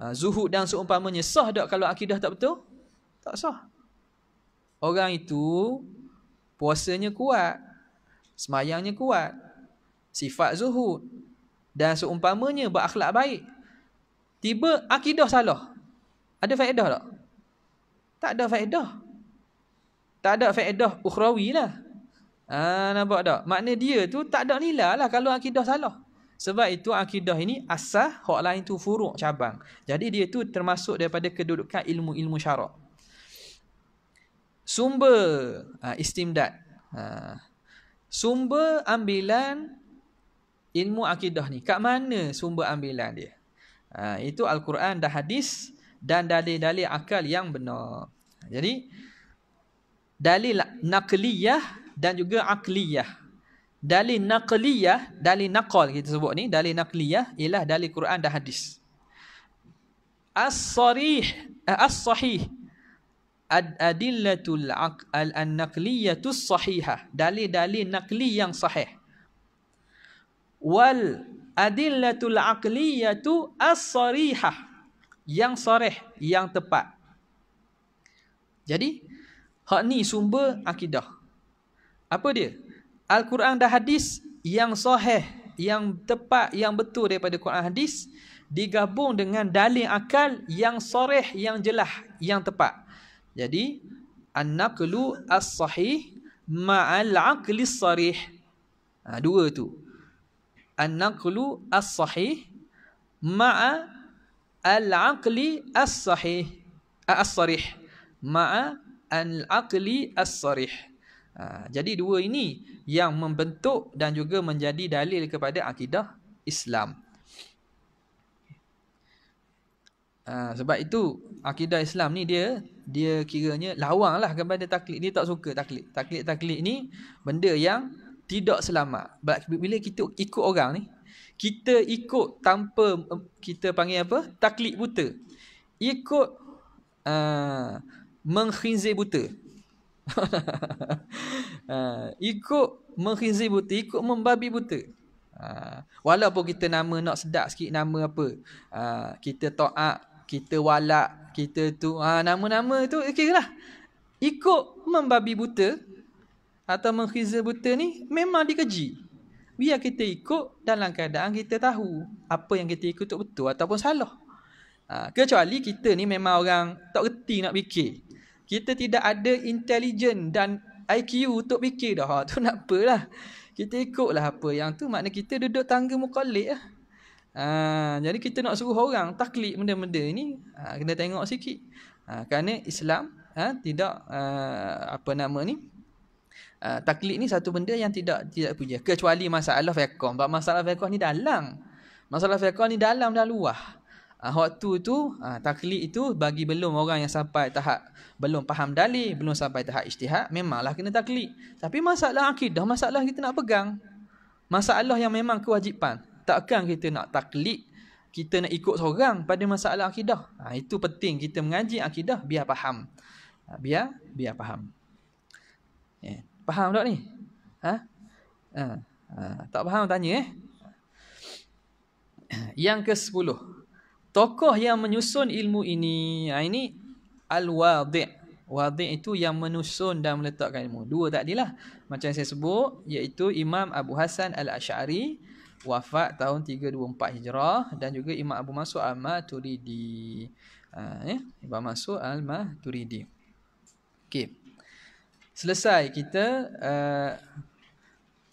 Ha, zuhud dan seumpamanya. Sah tak kalau akidah tak betul? Tak sah. Orang itu puasanya kuat. Semayangnya kuat. Sifat zuhud. Dan seumpamanya berakhlak baik. Tiba akidah salah. Ada faedah tak? Tak ada faedah. Tak ada faedah ukhrawi lah. Ha, ah, nampak tak? Makna dia tu tak ada nilai lah kalau akidah salah. Sebab itu akidah ini asah, hak lain tu furuk cabang. Jadi dia tu termasuk daripada kedudukan ilmu-ilmu syarak. Sumber ha, istimdad. Ha, sumber ambilan ilmu akidah ni. Kat mana sumber ambilan dia? Ha, itu Al-Quran dan hadis dan dalil-dalil akal yang benar. Jadi, dalil nakliyah dan juga akliyah. Dalil naqliyah, dalil naqal kita sebut ni, dalil naqliyah ialah dalil Quran dan hadis. As-sarih, eh, as-sahih adillatul al naqliyatus sahihah dalil dalil naqli yang sahih wal adillatul tu as-sarihah yang sahih yang tepat jadi hak ni sumber akidah apa dia? Al-Quran dan hadis yang sahih, yang tepat, yang betul daripada Quran hadis digabung dengan dalil akal yang sahih, yang jelas, yang tepat. Jadi an-naqlu as-sahih ma'al 'aqli as-sarih. Ha, dua tu. An-naqlu as-sahih ma'a al-'aqli as-sahih as-sarih ma'a al-'aqli as-sarih. as sahih maa al aqli as sahih as sarih maa al aqli as sarih Ha, jadi dua ini yang membentuk dan juga menjadi dalil kepada akidah Islam. Ha, sebab itu akidah Islam ni dia dia kiranya lawang lah kepada taklid. Dia tak suka taklid. Taklid-taklid ni benda yang tidak selamat. Bila kita ikut orang ni, kita ikut tanpa kita panggil apa? Taklid buta. Ikut uh, mengkhinzir buta ha, [LAUGHS] ikut menghizi buta, ikut membabi buta. Ha, walaupun kita nama nak sedap sikit nama apa. Ha, kita to'ak, kita walak, kita tu. Ha, nama-nama tu okey lah. Ikut membabi buta atau menghizi buta ni memang dikeji. Biar kita ikut dalam keadaan kita tahu apa yang kita ikut tu betul ataupun salah. Ha, kecuali kita ni memang orang tak reti nak fikir. Kita tidak ada intelligent dan IQ untuk fikir dah. Ha, [LAUGHS] tu nak apalah. Kita ikutlah apa yang tu. Makna kita duduk tangga mukallik lah. Ha, jadi kita nak suruh orang taklik benda-benda ni. Ha, kena tengok sikit. Ha, kerana Islam ha, tidak ha, apa nama ni. Ha, taklik ni satu benda yang tidak tidak puja. Kecuali masalah fiqah. Sebab masalah fiqah ni dalam. Masalah fiqah ni dalam dan luar uh, ah, waktu tu uh, taklid itu bagi belum orang yang sampai tahap belum faham dalil, belum sampai tahap ijtihad memanglah kena taklid. Tapi masalah akidah, masalah kita nak pegang. Masalah yang memang kewajipan. Takkan kita nak taklid, kita nak ikut seorang pada masalah akidah. Ha, itu penting kita mengaji akidah biar faham. Ha, biar biar faham. Eh, faham tak ni? Ha? Ha, ha, tak faham tanya eh. Yang ke sepuluh tokoh yang menyusun ilmu ini ha, ini al-wadi' wadi' itu yang menyusun dan meletakkan ilmu dua tadi lah macam saya sebut iaitu Imam Abu Hasan al-Ash'ari wafat tahun 324 Hijrah dan juga Imam Abu Mas'ud al-Maturidi ha, eh? Imam Mansur al-Maturidi Okey. Selesai kita uh,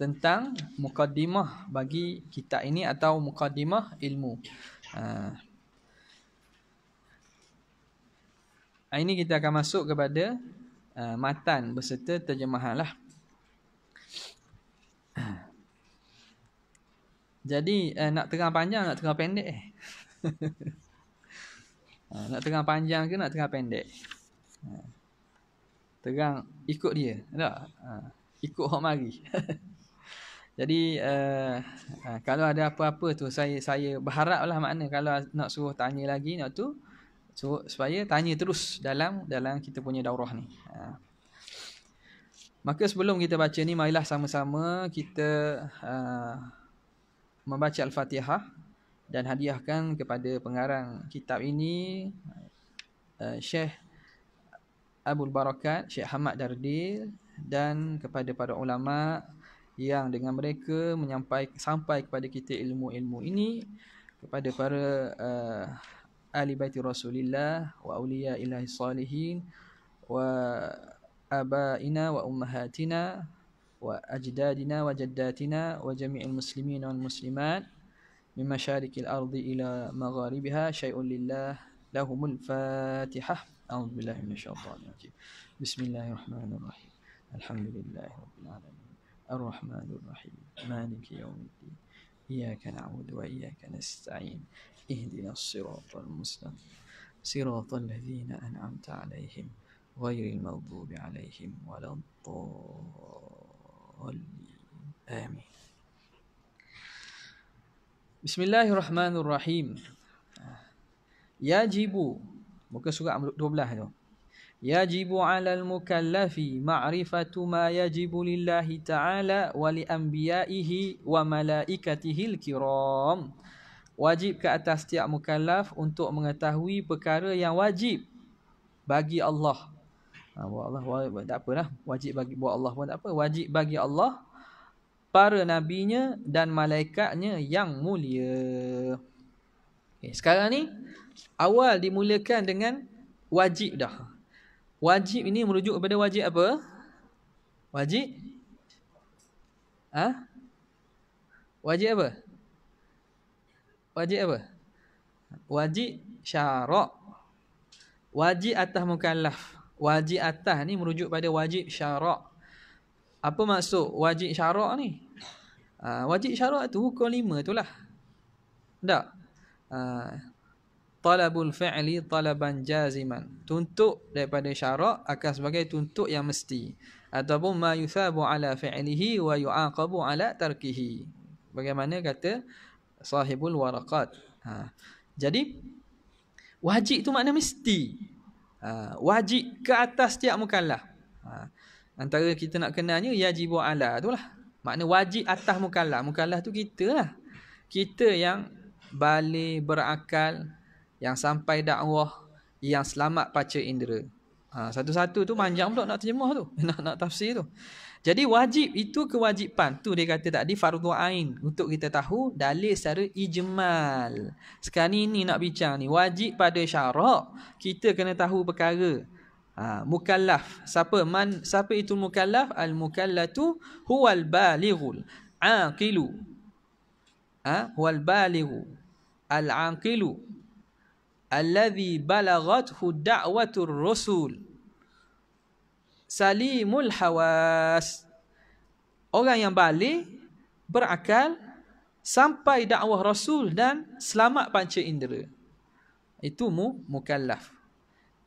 tentang mukadimah bagi kita ini atau mukadimah ilmu. Uh. ini kita akan masuk kepada uh, matan berserta terjemahan lah. [CLEARS THROAT] Jadi uh, nak terang panjang, nak terang pendek eh? [LAUGHS] Uh, nak terang panjang ke nak terang pendek? Uh, terang ikut dia, tak? Uh, ikut orang mari. [LAUGHS] Jadi uh, kalau ada apa-apa tu saya saya berharaplah makna kalau nak suruh tanya lagi nak tu So, supaya tanya terus dalam dalam kita punya daurah ni. Ha. Maka sebelum kita baca ni, marilah sama-sama kita ha, membaca Al-Fatihah dan hadiahkan kepada pengarang kitab ini uh, Syekh Abdul Barakat, Syekh Ahmad Dardil dan kepada para ulama yang dengan mereka menyampaikan sampai kepada kita ilmu-ilmu ini kepada para uh, آل بيت رسول الله وأولياء الله الصالحين وآبائنا وأمهاتنا وأجدادنا وجداتنا وجميع المسلمين والمسلمات من مشارق الأرض إلى مغاربها شيء لله لهم الفاتحة أعوذ بالله من الشيطان الرجيم بسم الله الرحمن الرحيم الحمد لله رب العالمين الرحمن الرحيم مالك يوم الدين إياك نعبد وإياك نستعين اهدنا الصراط المستقيم صراط الذين أنعمت عليهم غير المغضوب عليهم ولا الضالين آمين بسم الله الرحمن الرحيم يجب يجب على المكلف معرفة ما يجب لله تعالى ولأنبيائه وملائكته الكرام wajib ke atas setiap mukallaf untuk mengetahui perkara yang wajib bagi Allah. Ha, buat Allah wajib, tak apalah. Wajib bagi buat Allah pun tak apa. Wajib bagi Allah, para nabinya dan malaikatnya yang mulia. Okay, sekarang ni, awal dimulakan dengan wajib dah. Wajib ini merujuk kepada wajib apa? Wajib? Ha? Wajib apa? Wajib apa? Wajib syarak. Wajib atas mukallaf. Wajib atas ni merujuk pada wajib syarak. Apa maksud wajib syarak ni? Ah, wajib syarak tu hukum lima tu lah. Tak? Ah, talabul fi'li talaban jaziman. Tuntuk daripada syarak akan sebagai tuntuk yang mesti. Ataupun ma yuthabu ala fi'lihi wa yu'aqabu ala tarkihi. Bagaimana kata sahibul waraqat. Ha. Jadi wajib tu makna mesti. Ha. wajib ke atas setiap mukallaf. Ha. Antara kita nak kenalnya yajibu ala tu lah. Makna wajib atas mukallaf. Mukallaf tu kita lah. Kita yang bali berakal, yang sampai dakwah, yang selamat paca indera. Ha. satu-satu tu panjang pula nak terjemah tu. [LAUGHS] Nak nak tafsir tu. Jadi wajib itu kewajipan. Tu dia kata tadi fardu ain untuk kita tahu dalil secara ijmal. Sekarang ni ni nak bincang ni wajib pada syarak kita kena tahu perkara. Ha, mukallaf. Siapa man siapa itu mukallaf? Al mukallatu huwal balighul aqilu. Ha? Huwal balighu al aqilu. Alladhi balaghathu da'watur rusul salimul hawas. Orang yang balik, berakal, sampai dakwah Rasul dan selamat panca indera. Itu mu, mukallaf.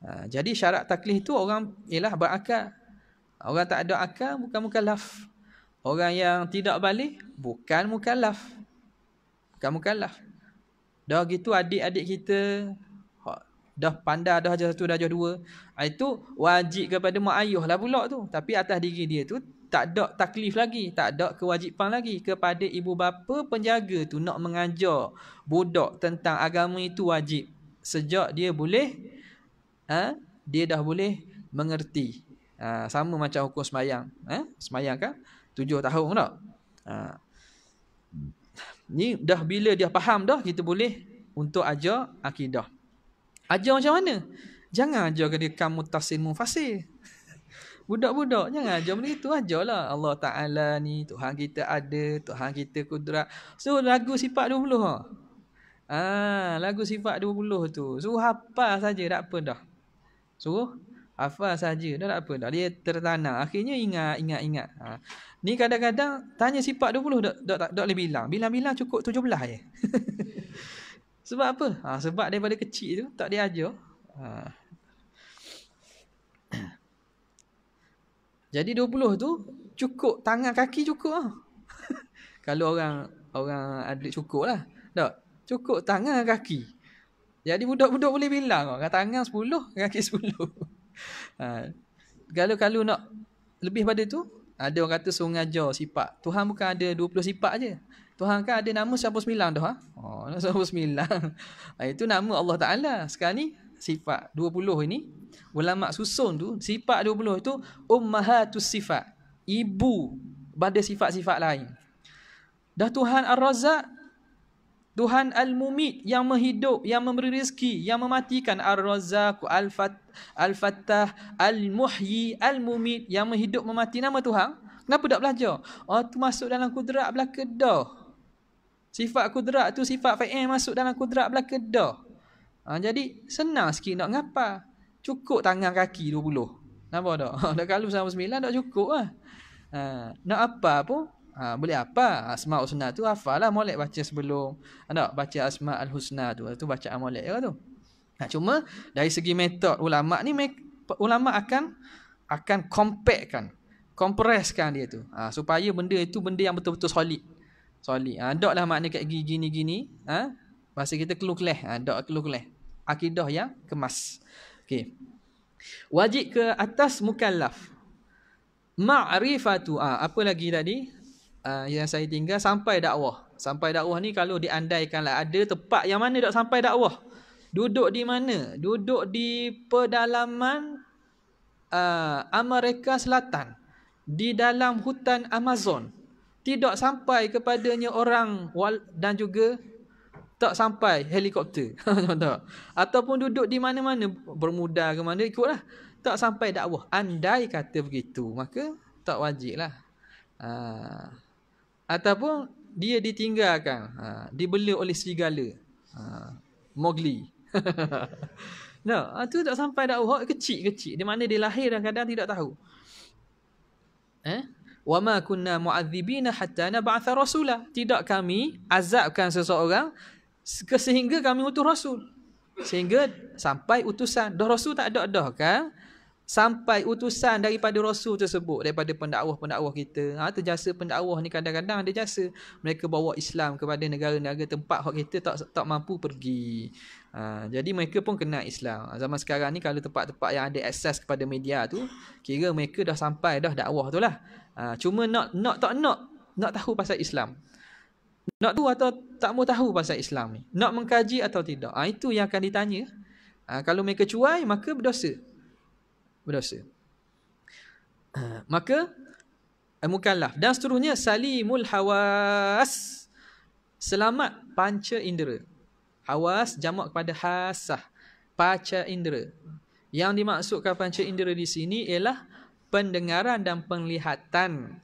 Ha, jadi syarat taklih itu orang ialah berakal. Orang tak ada akal, bukan mukallaf. Orang yang tidak balik, bukan mukallaf. Bukan mukallaf. Dah gitu adik-adik kita, dah pandai dah ajar satu dah ajar dua ah, itu wajib kepada mak ayah lah pula tu tapi atas diri dia tu tak ada taklif lagi tak ada kewajipan lagi kepada ibu bapa penjaga tu nak mengajar budak tentang agama itu wajib sejak dia boleh ha, dia dah boleh mengerti ha, sama macam hukum semayang ha, semayang kan tujuh tahun tak ha. ni dah bila dia faham dah kita boleh untuk ajar akidah. Ajar macam mana? Jangan ajar ke dia kamu tasin mufasir. [LAUGHS] Budak-budak jangan ajar benda itu. Ajar lah Allah Ta'ala ni. Tuhan kita ada. Tuhan kita kudrat. So lagu sifat 20 ha? Ah, lagu sifat 20 tu. So apa saja tak apa dah. So apa saja dah tak apa dah. Dia tertanam. Akhirnya ingat, ingat, ingat. Ha. Ni kadang-kadang tanya sifat 20 dok dok tak dok boleh bilang. Bilang-bilang cukup 17 je. [LAUGHS] Sebab apa? Ha, sebab daripada kecil tu tak diajar. Ha. [COUGHS] Jadi 20 tu cukup tangan kaki cukup lah. [LAUGHS] Kalau orang orang adik cukup lah. Tak? Cukup tangan kaki. Jadi budak-budak boleh bilang lah, kau kan tangan 10, [LAUGHS] kaki 10. ha. Kalau kalau nak lebih pada tu, ada orang kata sungai jaw sifat. Tuhan bukan ada 20 sifat aje. Tuhan kan ada nama siapa sembilan tu ha? Oh, siapa sembilan. [LAUGHS] Ah, itu nama Allah Ta'ala. Sekarang ni sifat puluh ini. Ulama susun tu. Sifat puluh itu Ummahatus sifat. Ibu pada sifat-sifat lain. Dah Tuhan Ar-Razak. Tuhan Al-Mumit yang menghidup, yang memberi rezeki, yang mematikan Ar-Razak, Al-Fattah, Al-Muhyi, Al-Mumit yang menghidup, mematikan nama Tuhan. Kenapa tak belajar? Oh, tu masuk dalam kudrat belaka dah. Sifat kudrat tu sifat fa'il masuk dalam kudrat belaka dah. Ha, jadi senang sikit nak ngapa. Cukup tangan kaki 20. Nampak tak? [LAUGHS] Dah kalau sama sembilan, tak cukup lah. Ha, nak apa pun ha, boleh apa. Asma husna tu hafal lah molek baca sebelum. Ada ha, baca asma al-husna tu. Itu baca amolek lah tu. Ha, cuma dari segi metod ulama ni ulama akan akan compactkan kompreskan dia tu ha, supaya benda itu benda yang betul-betul solid solid. Ha, dak lah maknanya kat gini-gini. Ha? Bahasa kita keluh keleh. Ha, dak keluh Akidah yang kemas. Okay. Wajib ke atas mukallaf. Ma'rifatu. Ha, apa lagi tadi? Ha, yang saya tinggal sampai dakwah. Sampai dakwah ni kalau diandaikan lah. Ada tempat yang mana dak sampai dakwah. Duduk di mana? Duduk di pedalaman uh, Amerika Selatan. Di dalam hutan Amazon tidak sampai kepadanya orang dan juga tak sampai helikopter [LAUGHS] contoh ataupun duduk di mana-mana bermuda ke mana ikutlah tak sampai dakwah andai kata begitu maka tak wajiblah ha. ataupun dia ditinggalkan ha. dibela oleh serigala ha. mogli [LAUGHS] no ha. tu tak sampai dakwah kecil-kecil di mana dia lahir dan kadang tidak tahu eh wama kunna mu'adzibina hatta nab'atha rasula tidak kami azabkan seseorang sehingga kami utus rasul sehingga sampai utusan dah rasul tak ada dah kan sampai utusan daripada rasul tersebut daripada pendakwah-pendakwah kita ha tu pendakwah ni kadang-kadang ada jasa mereka bawa Islam kepada negara-negara tempat hak kita tak tak mampu pergi Ha, jadi mereka pun kena Islam. Ha, zaman sekarang ni kalau tempat-tempat yang ada akses kepada media tu, kira mereka dah sampai dah dakwah tu lah. Ha, cuma nak nak tak nak nak tahu pasal Islam. Nak tahu atau tak mau tahu pasal Islam ni. Nak mengkaji atau tidak. Ha, itu yang akan ditanya. Ha, kalau mereka cuai maka berdosa. Berdosa. Ha, maka eh, mukallaf dan seterusnya salimul hawas selamat panca indera. Awas jamak kepada hasah Paca indera Yang dimaksudkan paca indera di sini ialah Pendengaran dan penglihatan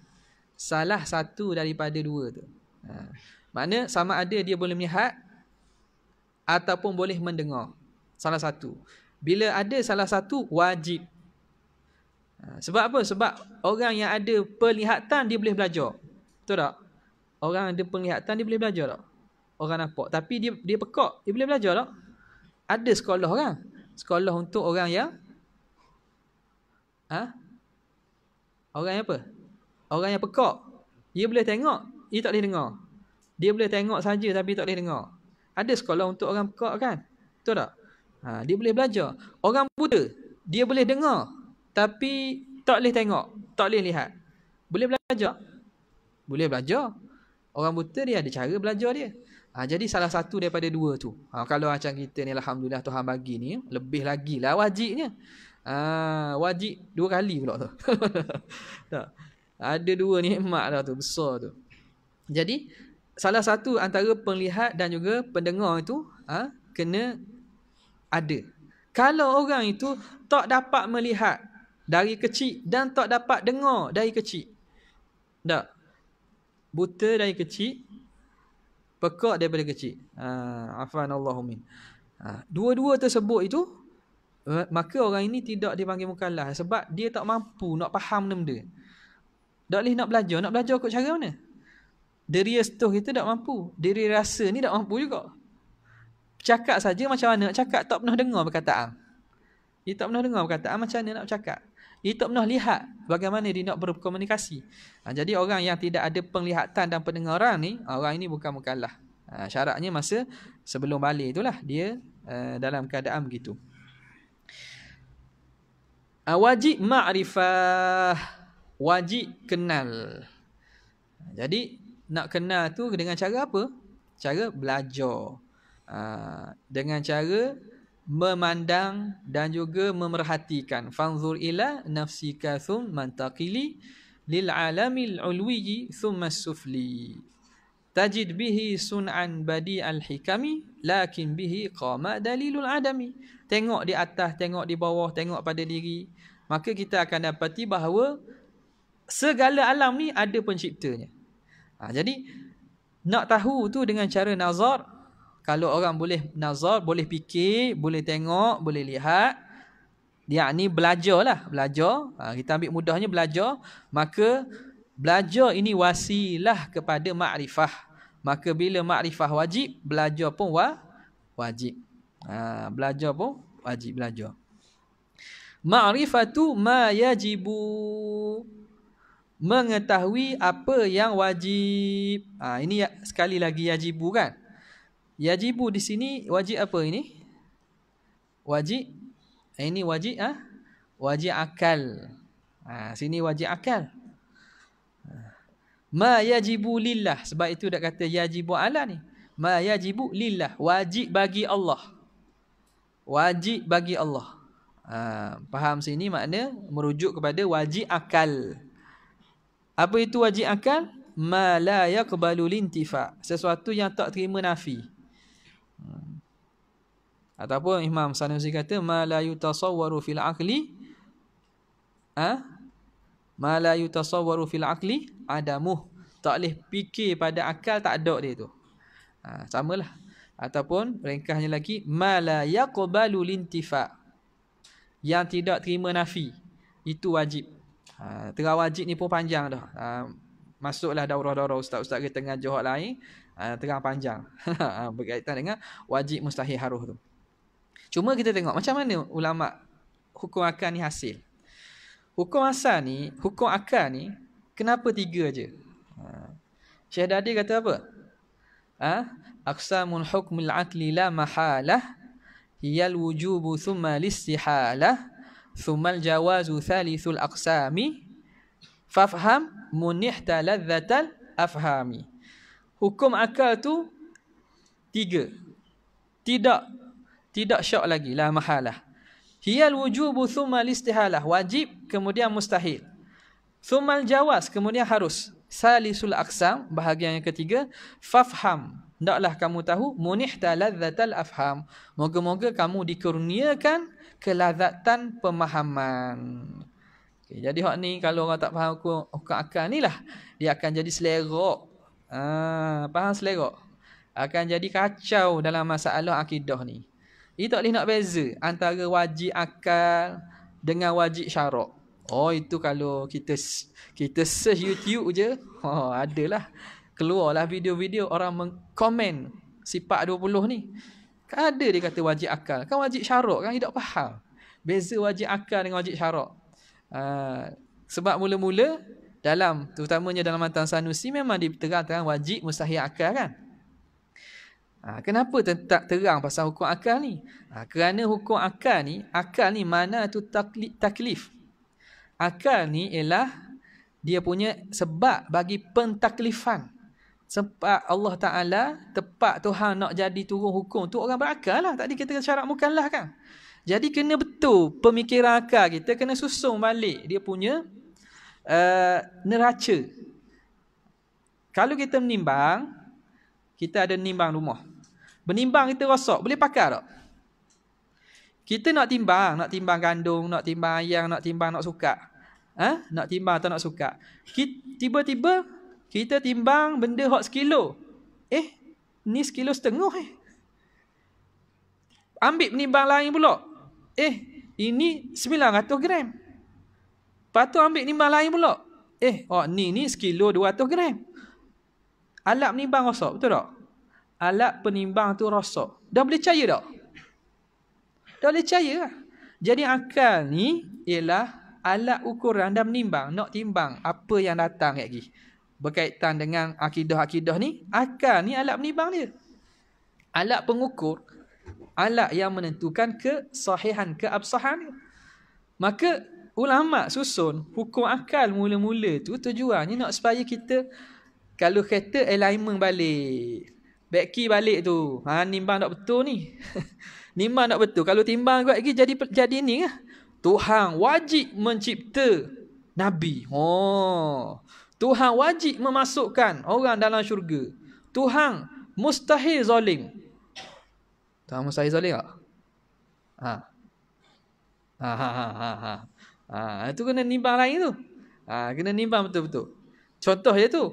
Salah satu daripada dua tu ha. Mana sama ada dia boleh melihat Ataupun boleh mendengar Salah satu Bila ada salah satu wajib ha. Sebab apa? Sebab orang yang ada penglihatan dia boleh belajar Betul tak? Orang ada penglihatan dia boleh belajar tak? orang nampak tapi dia dia pekak dia boleh belajar tak ada sekolah kan sekolah untuk orang yang ha orang yang apa orang yang pekak dia boleh tengok dia tak boleh dengar dia boleh tengok saja tapi tak boleh dengar ada sekolah untuk orang pekak kan betul tak ha dia boleh belajar orang buta dia boleh dengar tapi tak boleh tengok tak boleh lihat boleh belajar boleh belajar orang buta dia ada cara belajar dia Ha, jadi salah satu daripada dua tu. Ha, kalau macam kita ni Alhamdulillah Tuhan bagi ni. Lebih lagi lah wajibnya. Ha, wajib dua kali pula tu. [LAUGHS] Ada dua ni emak lah tu. Besar tu. Jadi salah satu antara penglihat dan juga pendengar itu ha, kena ada. Kalau orang itu tak dapat melihat dari kecil dan tak dapat dengar dari kecil. Tak. Buta dari kecil pekak daripada kecil. Ah, afan Allahumma. Ah, dua-dua tersebut itu eh, maka orang ini tidak dipanggil mukallaf sebab dia tak mampu nak faham benda. Tak boleh nak belajar, nak belajar kok cara mana? Diri setuh kita tak mampu, diri rasa ni tak mampu juga. Cakap saja macam mana nak cakap tak pernah dengar perkataan. Dia tak pernah dengar perkataan macam mana nak cakap. Dia tak pernah lihat bagaimana dia nak berkomunikasi. Ha, jadi orang yang tidak ada penglihatan dan pendengaran ni, orang ini bukan mukallaf. Ha, syaratnya masa sebelum balik itulah dia uh, dalam keadaan begitu. Ha, wajib ma'rifah. Wajib kenal. Ha, jadi nak kenal tu dengan cara apa? Cara belajar. Uh, dengan cara memandang dan juga memerhatikan fanzur ila nafsika thumma taqili lil alamil ulwi thumma sufli tajid bihi sun'an badi al hikami lakin bihi qama dalilul adami tengok di atas tengok di bawah tengok pada diri maka kita akan dapati bahawa segala alam ni ada penciptanya ha, jadi nak tahu tu dengan cara nazar kalau orang boleh nazar, boleh fikir, boleh tengok, boleh lihat, dia ni belajar lah, ha, belajar. kita ambil mudahnya belajar, maka belajar ini wasilah kepada makrifah. Maka bila makrifah wajib, belajar pun wa wajib. Ha, belajar pun wajib belajar. Ma'rifatu ma yajibu. Mengetahui apa yang wajib. Ha, ini ya- sekali lagi yajibu kan? Yajibu di sini wajib apa ini? Wajib eh, ini wajib ah ha? wajib akal. Ha, sini wajib akal. Ah. Ma yajibu lillah sebab itu dah kata yajibu ala ni. Ma yajibu lillah wajib bagi Allah. Wajib bagi Allah. Ha, faham sini makna merujuk kepada wajib akal. Apa itu wajib akal? Ma la yaqbalu lintifa. Sesuatu yang tak terima nafi. Ataupun Imam Sanusi kata ma la yutasawwaru fil akli, ha? ma la yutasawwaru fil akli, adamuh tak boleh fikir pada akal tak ada dia tu. Ha lah. Ataupun ringkasnya lagi ma la yaqbalu lintifa yang tidak terima nafi itu wajib. Ha tengah wajib ni pun panjang dah. Ha, masuklah daurah-daurah ustaz-ustaz kita dengan johor lain ha, tengah panjang [LAUGHS] ha, berkaitan dengan wajib mustahil haruh tu. Cuma kita tengok macam mana ulama hukum akal ni hasil. Hukum asal ni, hukum akal ni kenapa tiga aje? Ha. Syekh Dadi kata apa? Ha? Aqsamul hukmul akli la mahalah hiyal wujubu thumma listihalah thumma jawazu thalithul aqsami fafham munihta ladzatal afhami. Hukum akal tu tiga. Tidak tidak syak lagi la mahalah hiyal wujubu thumma istihalah wajib kemudian mustahil thummal jawaz kemudian harus salisul aqsam bahagian yang ketiga fafham Tidaklah kamu tahu munihta ladzatal afham. Moga-moga kamu dikurniakan kelazatan pemahaman. Okay, jadi hak ni kalau orang tak faham aku, aku akan ni lah. Dia akan jadi selerok. Ah, faham selerok? Akan jadi kacau dalam masalah akidah ni. Ia tak boleh nak beza antara wajib akal dengan wajib syarak. Oh itu kalau kita kita search YouTube je, ha [LAUGHS] oh, adalah keluarlah video-video orang mengkomen sifat 20 ni. Kan ada dia kata wajib akal. Kan wajib syarak kan tidak faham. Beza wajib akal dengan wajib syarak. Uh, sebab mula-mula dalam terutamanya dalam matan sanusi memang diterang-terang wajib mustahil akal kan. Ha, kenapa tak terang pasal hukum akal ni? Ha, kerana hukum akal ni, akal ni mana tu taklif, taklif. Akal ni ialah dia punya sebab bagi pentaklifan. Sebab Allah Ta'ala tepat Tuhan nak jadi turun hukum tu orang berakal lah. Tadi kita syarat lah kan? Jadi kena betul pemikiran akal kita kena susung balik dia punya uh, neraca. Kalau kita menimbang, kita ada menimbang rumah. Benimbang kita rosak. Boleh pakai tak? Kita nak timbang. Nak timbang gandung, nak timbang ayam, nak timbang nak suka. Ha? Nak timbang atau nak suka. Tiba-tiba kita timbang benda hot sekilo. Eh, ni sekilo setengah eh. Ambil menimbang lain pula. Eh, ini 900 gram. Lepas tu ambil menimbang lain pula. Eh, oh, ni ni sekilo 200 gram. Alat menimbang rosak, betul tak? alat penimbang tu rosak. Dah boleh percaya tak? Dah boleh percaya lah. Jadi akal ni ialah alat ukuran dan menimbang. Nak timbang apa yang datang lagi. Berkaitan dengan akidah-akidah ni, akal ni alat menimbang dia. Alat pengukur, alat yang menentukan kesahihan, keabsahan ni. Maka ulama susun hukum akal mula-mula tu tujuannya nak supaya kita kalau kereta alignment balik. Beki balik tu. Ha nimbang tak betul ni. [LAUGHS] nimbang tak betul. Kalau timbang kuat lagi jadi jadi ni lah. Tuhan wajib mencipta nabi. Oh. Tuhan wajib memasukkan orang dalam syurga. Tuhan mustahil zalim. Tuhan mustahil zalim tak? Ha. Ha ha ha ha. Ha, itu ha, kena nimbang lain tu. Ha, kena nimbang betul-betul. Contoh je tu.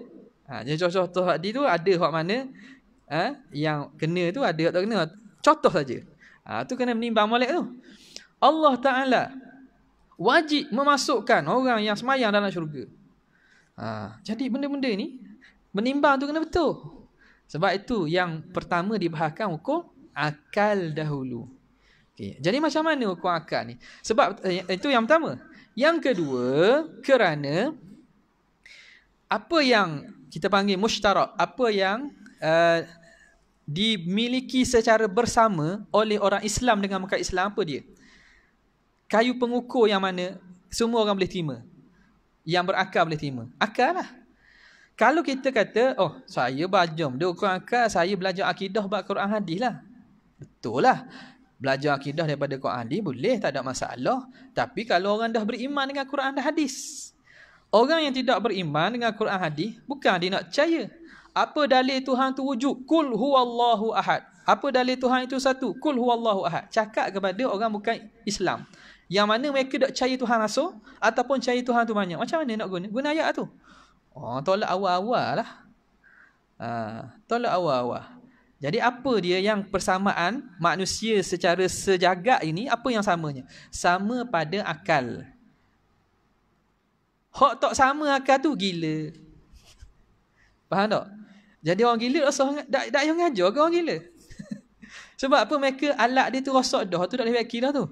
Ha, contoh-contoh tu ada hak mana ha, yang kena tu ada atau kena. Contoh saja. Ha, tu kena menimbang molek tu. Allah Ta'ala wajib memasukkan orang yang semayang dalam syurga. Ha, jadi benda-benda ni menimbang tu kena betul. Sebab itu yang pertama dibahaskan hukum akal dahulu. Okay. Jadi macam mana hukum akal ni? Sebab eh, itu yang pertama. Yang kedua kerana apa yang kita panggil musytarak. Apa yang Eh, dimiliki secara bersama oleh orang Islam dengan Mekah Islam apa dia? Kayu pengukur yang mana semua orang boleh terima. Yang berakal boleh terima. Akal lah. Kalau kita kata, oh saya bajam, dia ukur akal, saya belajar akidah buat Quran hadis lah. Betul lah. Belajar akidah daripada Quran hadis boleh, tak ada masalah. Tapi kalau orang dah beriman dengan Quran dan hadis. Orang yang tidak beriman dengan Quran hadis, bukan dia nak percaya apa dalil Tuhan tu wujud? Kul huwallahu ahad. Apa dalil Tuhan itu satu? Kul huwallahu ahad. Cakap kepada orang bukan Islam. Yang mana mereka tak percaya Tuhan rasul ataupun percaya Tuhan tu banyak. Macam mana nak guna? Guna ayat tu. Oh, tolak awal-awal lah. Uh, tolak awal-awal. Jadi apa dia yang persamaan manusia secara sejagat ini, apa yang samanya? Sama pada akal. Hak tak sama akal tu gila. Faham tak? Jadi orang gila rasa tak tak yang ngajar ke orang gila? [LAUGHS] Sebab apa mereka alat dia tu rosak dah, tu tak boleh baiki dah tu.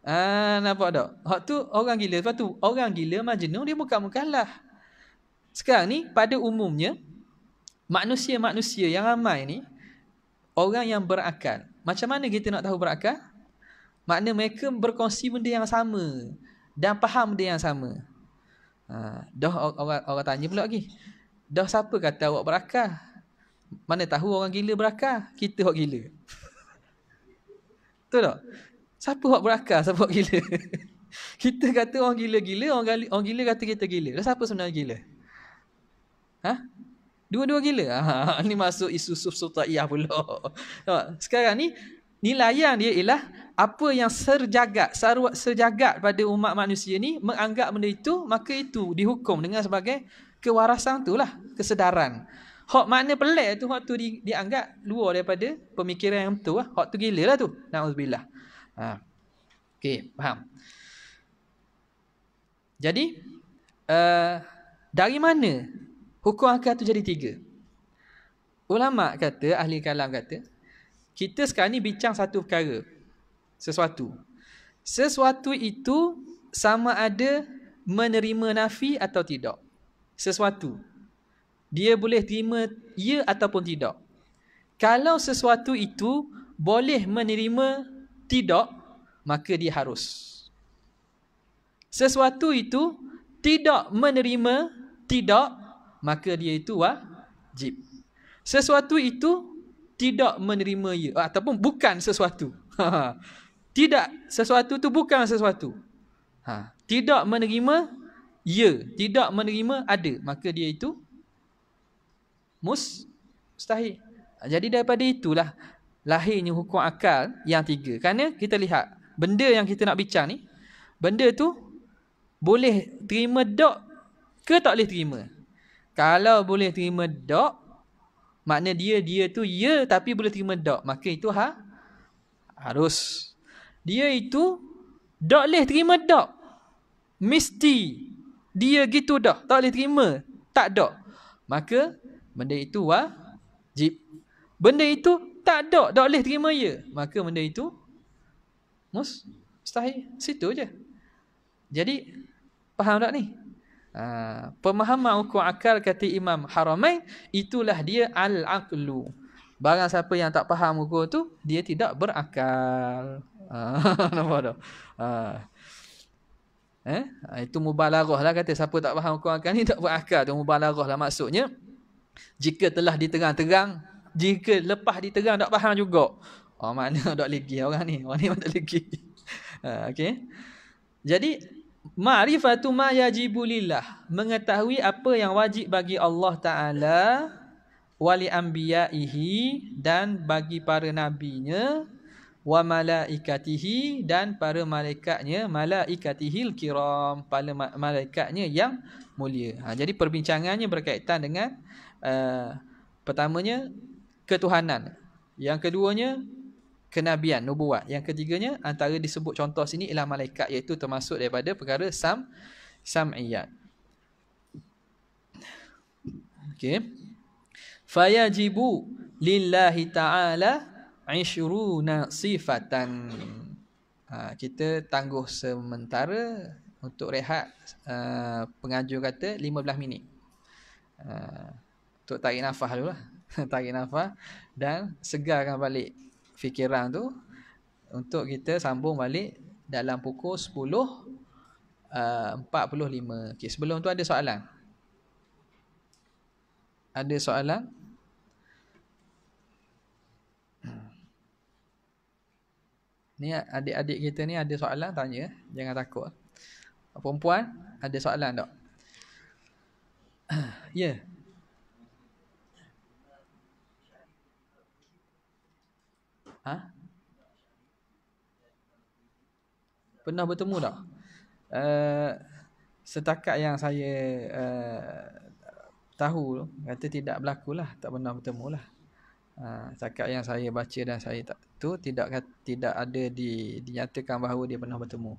Ah, nampak tak? Hak tu orang gila. Lepas tu orang gila majnun dia bukan mukallaf. Sekarang ni pada umumnya manusia-manusia yang ramai ni orang yang berakal. Macam mana kita nak tahu berakal? Makna mereka berkongsi benda yang sama dan faham benda yang sama. Ha, dah orang, orang tanya pula lagi. Okay. Dah siapa kata awak berakah? Mana tahu orang gila berakah? Kita awak gila. Betul tak? Siapa awak berakah? Siapa awak gila? [LAUGHS] kita kata orang gila-gila, orang, orang gila kata kita gila. Dah siapa sebenarnya gila? Ha? Dua-dua gila? [LAUGHS] Ha, ni masuk isu subsutaiyah pula. [LAUGHS] Sekarang ni, nilai yang dia ialah apa yang serjagat, sarwat serjagat pada umat manusia ni menganggap benda itu, maka itu dihukum dengan sebagai kewarasan tu lah kesedaran Hak mana pelik tu Hak tu di, dianggap luar daripada pemikiran yang tu lah Hak tu gila lah tu Na'udzubillah ha. Okay faham Jadi uh, Dari mana hukum akal tu jadi tiga Ulama kata, ahli kalam kata Kita sekarang ni bincang satu perkara Sesuatu Sesuatu itu sama ada menerima nafi atau tidak sesuatu. Dia boleh terima ya ataupun tidak. Kalau sesuatu itu boleh menerima tidak, maka dia harus. Sesuatu itu tidak menerima tidak, maka dia itu wajib. Sesuatu itu tidak menerima ya ataupun bukan sesuatu. [LAUGHS] tidak sesuatu itu bukan sesuatu. Ha. Tidak menerima ya tidak menerima ada maka dia itu mustahil jadi daripada itulah lahirnya hukum akal yang tiga kerana kita lihat benda yang kita nak bicar ni benda tu boleh terima dok ke tak boleh terima kalau boleh terima dok maknanya dia dia tu ya tapi boleh terima dok maka itu ha harus dia itu dok boleh terima dok mesti dia gitu dah tak boleh terima tak ada maka benda itu wajib benda itu tak ada tak boleh terima ya maka benda itu mus mustahil situ je jadi faham tak ni Uh, pemahaman hukum akal kata Imam Haramai itulah dia al-aqlu. Barang siapa yang tak faham hukum tu dia tidak berakal. Ah [LAUGHS] nampak tak? Ah Eh? Ah, itu mubalarah lah kata. Siapa tak faham Quran kan ni [LAUGHS] tak buat akal. Itu mubalarah lah maksudnya. Jika telah diterang-terang. Jika lepas diterang tak faham juga. Oh mana tak [LAUGHS] lagi orang ni. Orang ni [LAUGHS] tak lagi. Ah, okay. Jadi Ma'rifatu ma yajibu lillah Mengetahui apa yang wajib bagi Allah Ta'ala Wali anbiya'ihi Dan bagi para nabinya wa malaikatihi dan para malaikatnya malaikatihil kiram para malaikatnya yang mulia. Ha, jadi perbincangannya berkaitan dengan uh, pertamanya ketuhanan. Yang keduanya kenabian, nubuat. Yang ketiganya antara disebut contoh sini ialah malaikat iaitu termasuk daripada perkara sam sam'iyat. Okey. Fayajibu lillahi ta'ala Aishuruna sifatan ha, Kita tangguh sementara Untuk rehat uh, ha, Pengajur kata 15 minit uh, Untuk tarik nafas dulu lah [LAUGHS] Tarik nafas Dan segarkan balik fikiran tu Untuk kita sambung balik Dalam pukul 10 uh, 45 okay, Sebelum tu Ada soalan Ada soalan Ni adik-adik kita ni ada soalan tanya, jangan takut. Perempuan ada soalan tak? [CLEARS THROAT] ya. Yeah. Ha? Pernah bertemu tak? Uh, setakat yang saya uh, tahu kata tidak berlaku lah, tak pernah bertemu lah. Ha, cakap yang saya baca dan saya tak tu tidak tidak ada di dinyatakan bahawa dia pernah bertemu.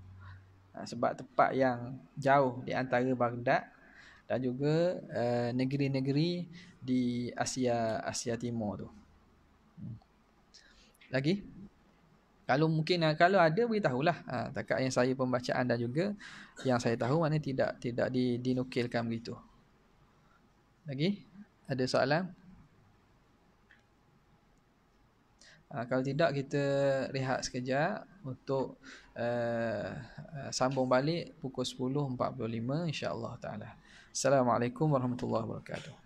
Ha, sebab tempat yang jauh di antara Baghdad dan juga uh, negeri-negeri di Asia Asia Timur tu. Hmm. Lagi kalau mungkin eh, kalau ada beritahulah ha, takat yang saya pembacaan dan juga yang saya tahu mana tidak tidak di, dinukilkan begitu. Lagi ada soalan? Uh, kalau tidak kita rehat sekejap untuk uh, uh, sambung balik pukul 10.45 insya-Allah taala. Assalamualaikum warahmatullahi wabarakatuh.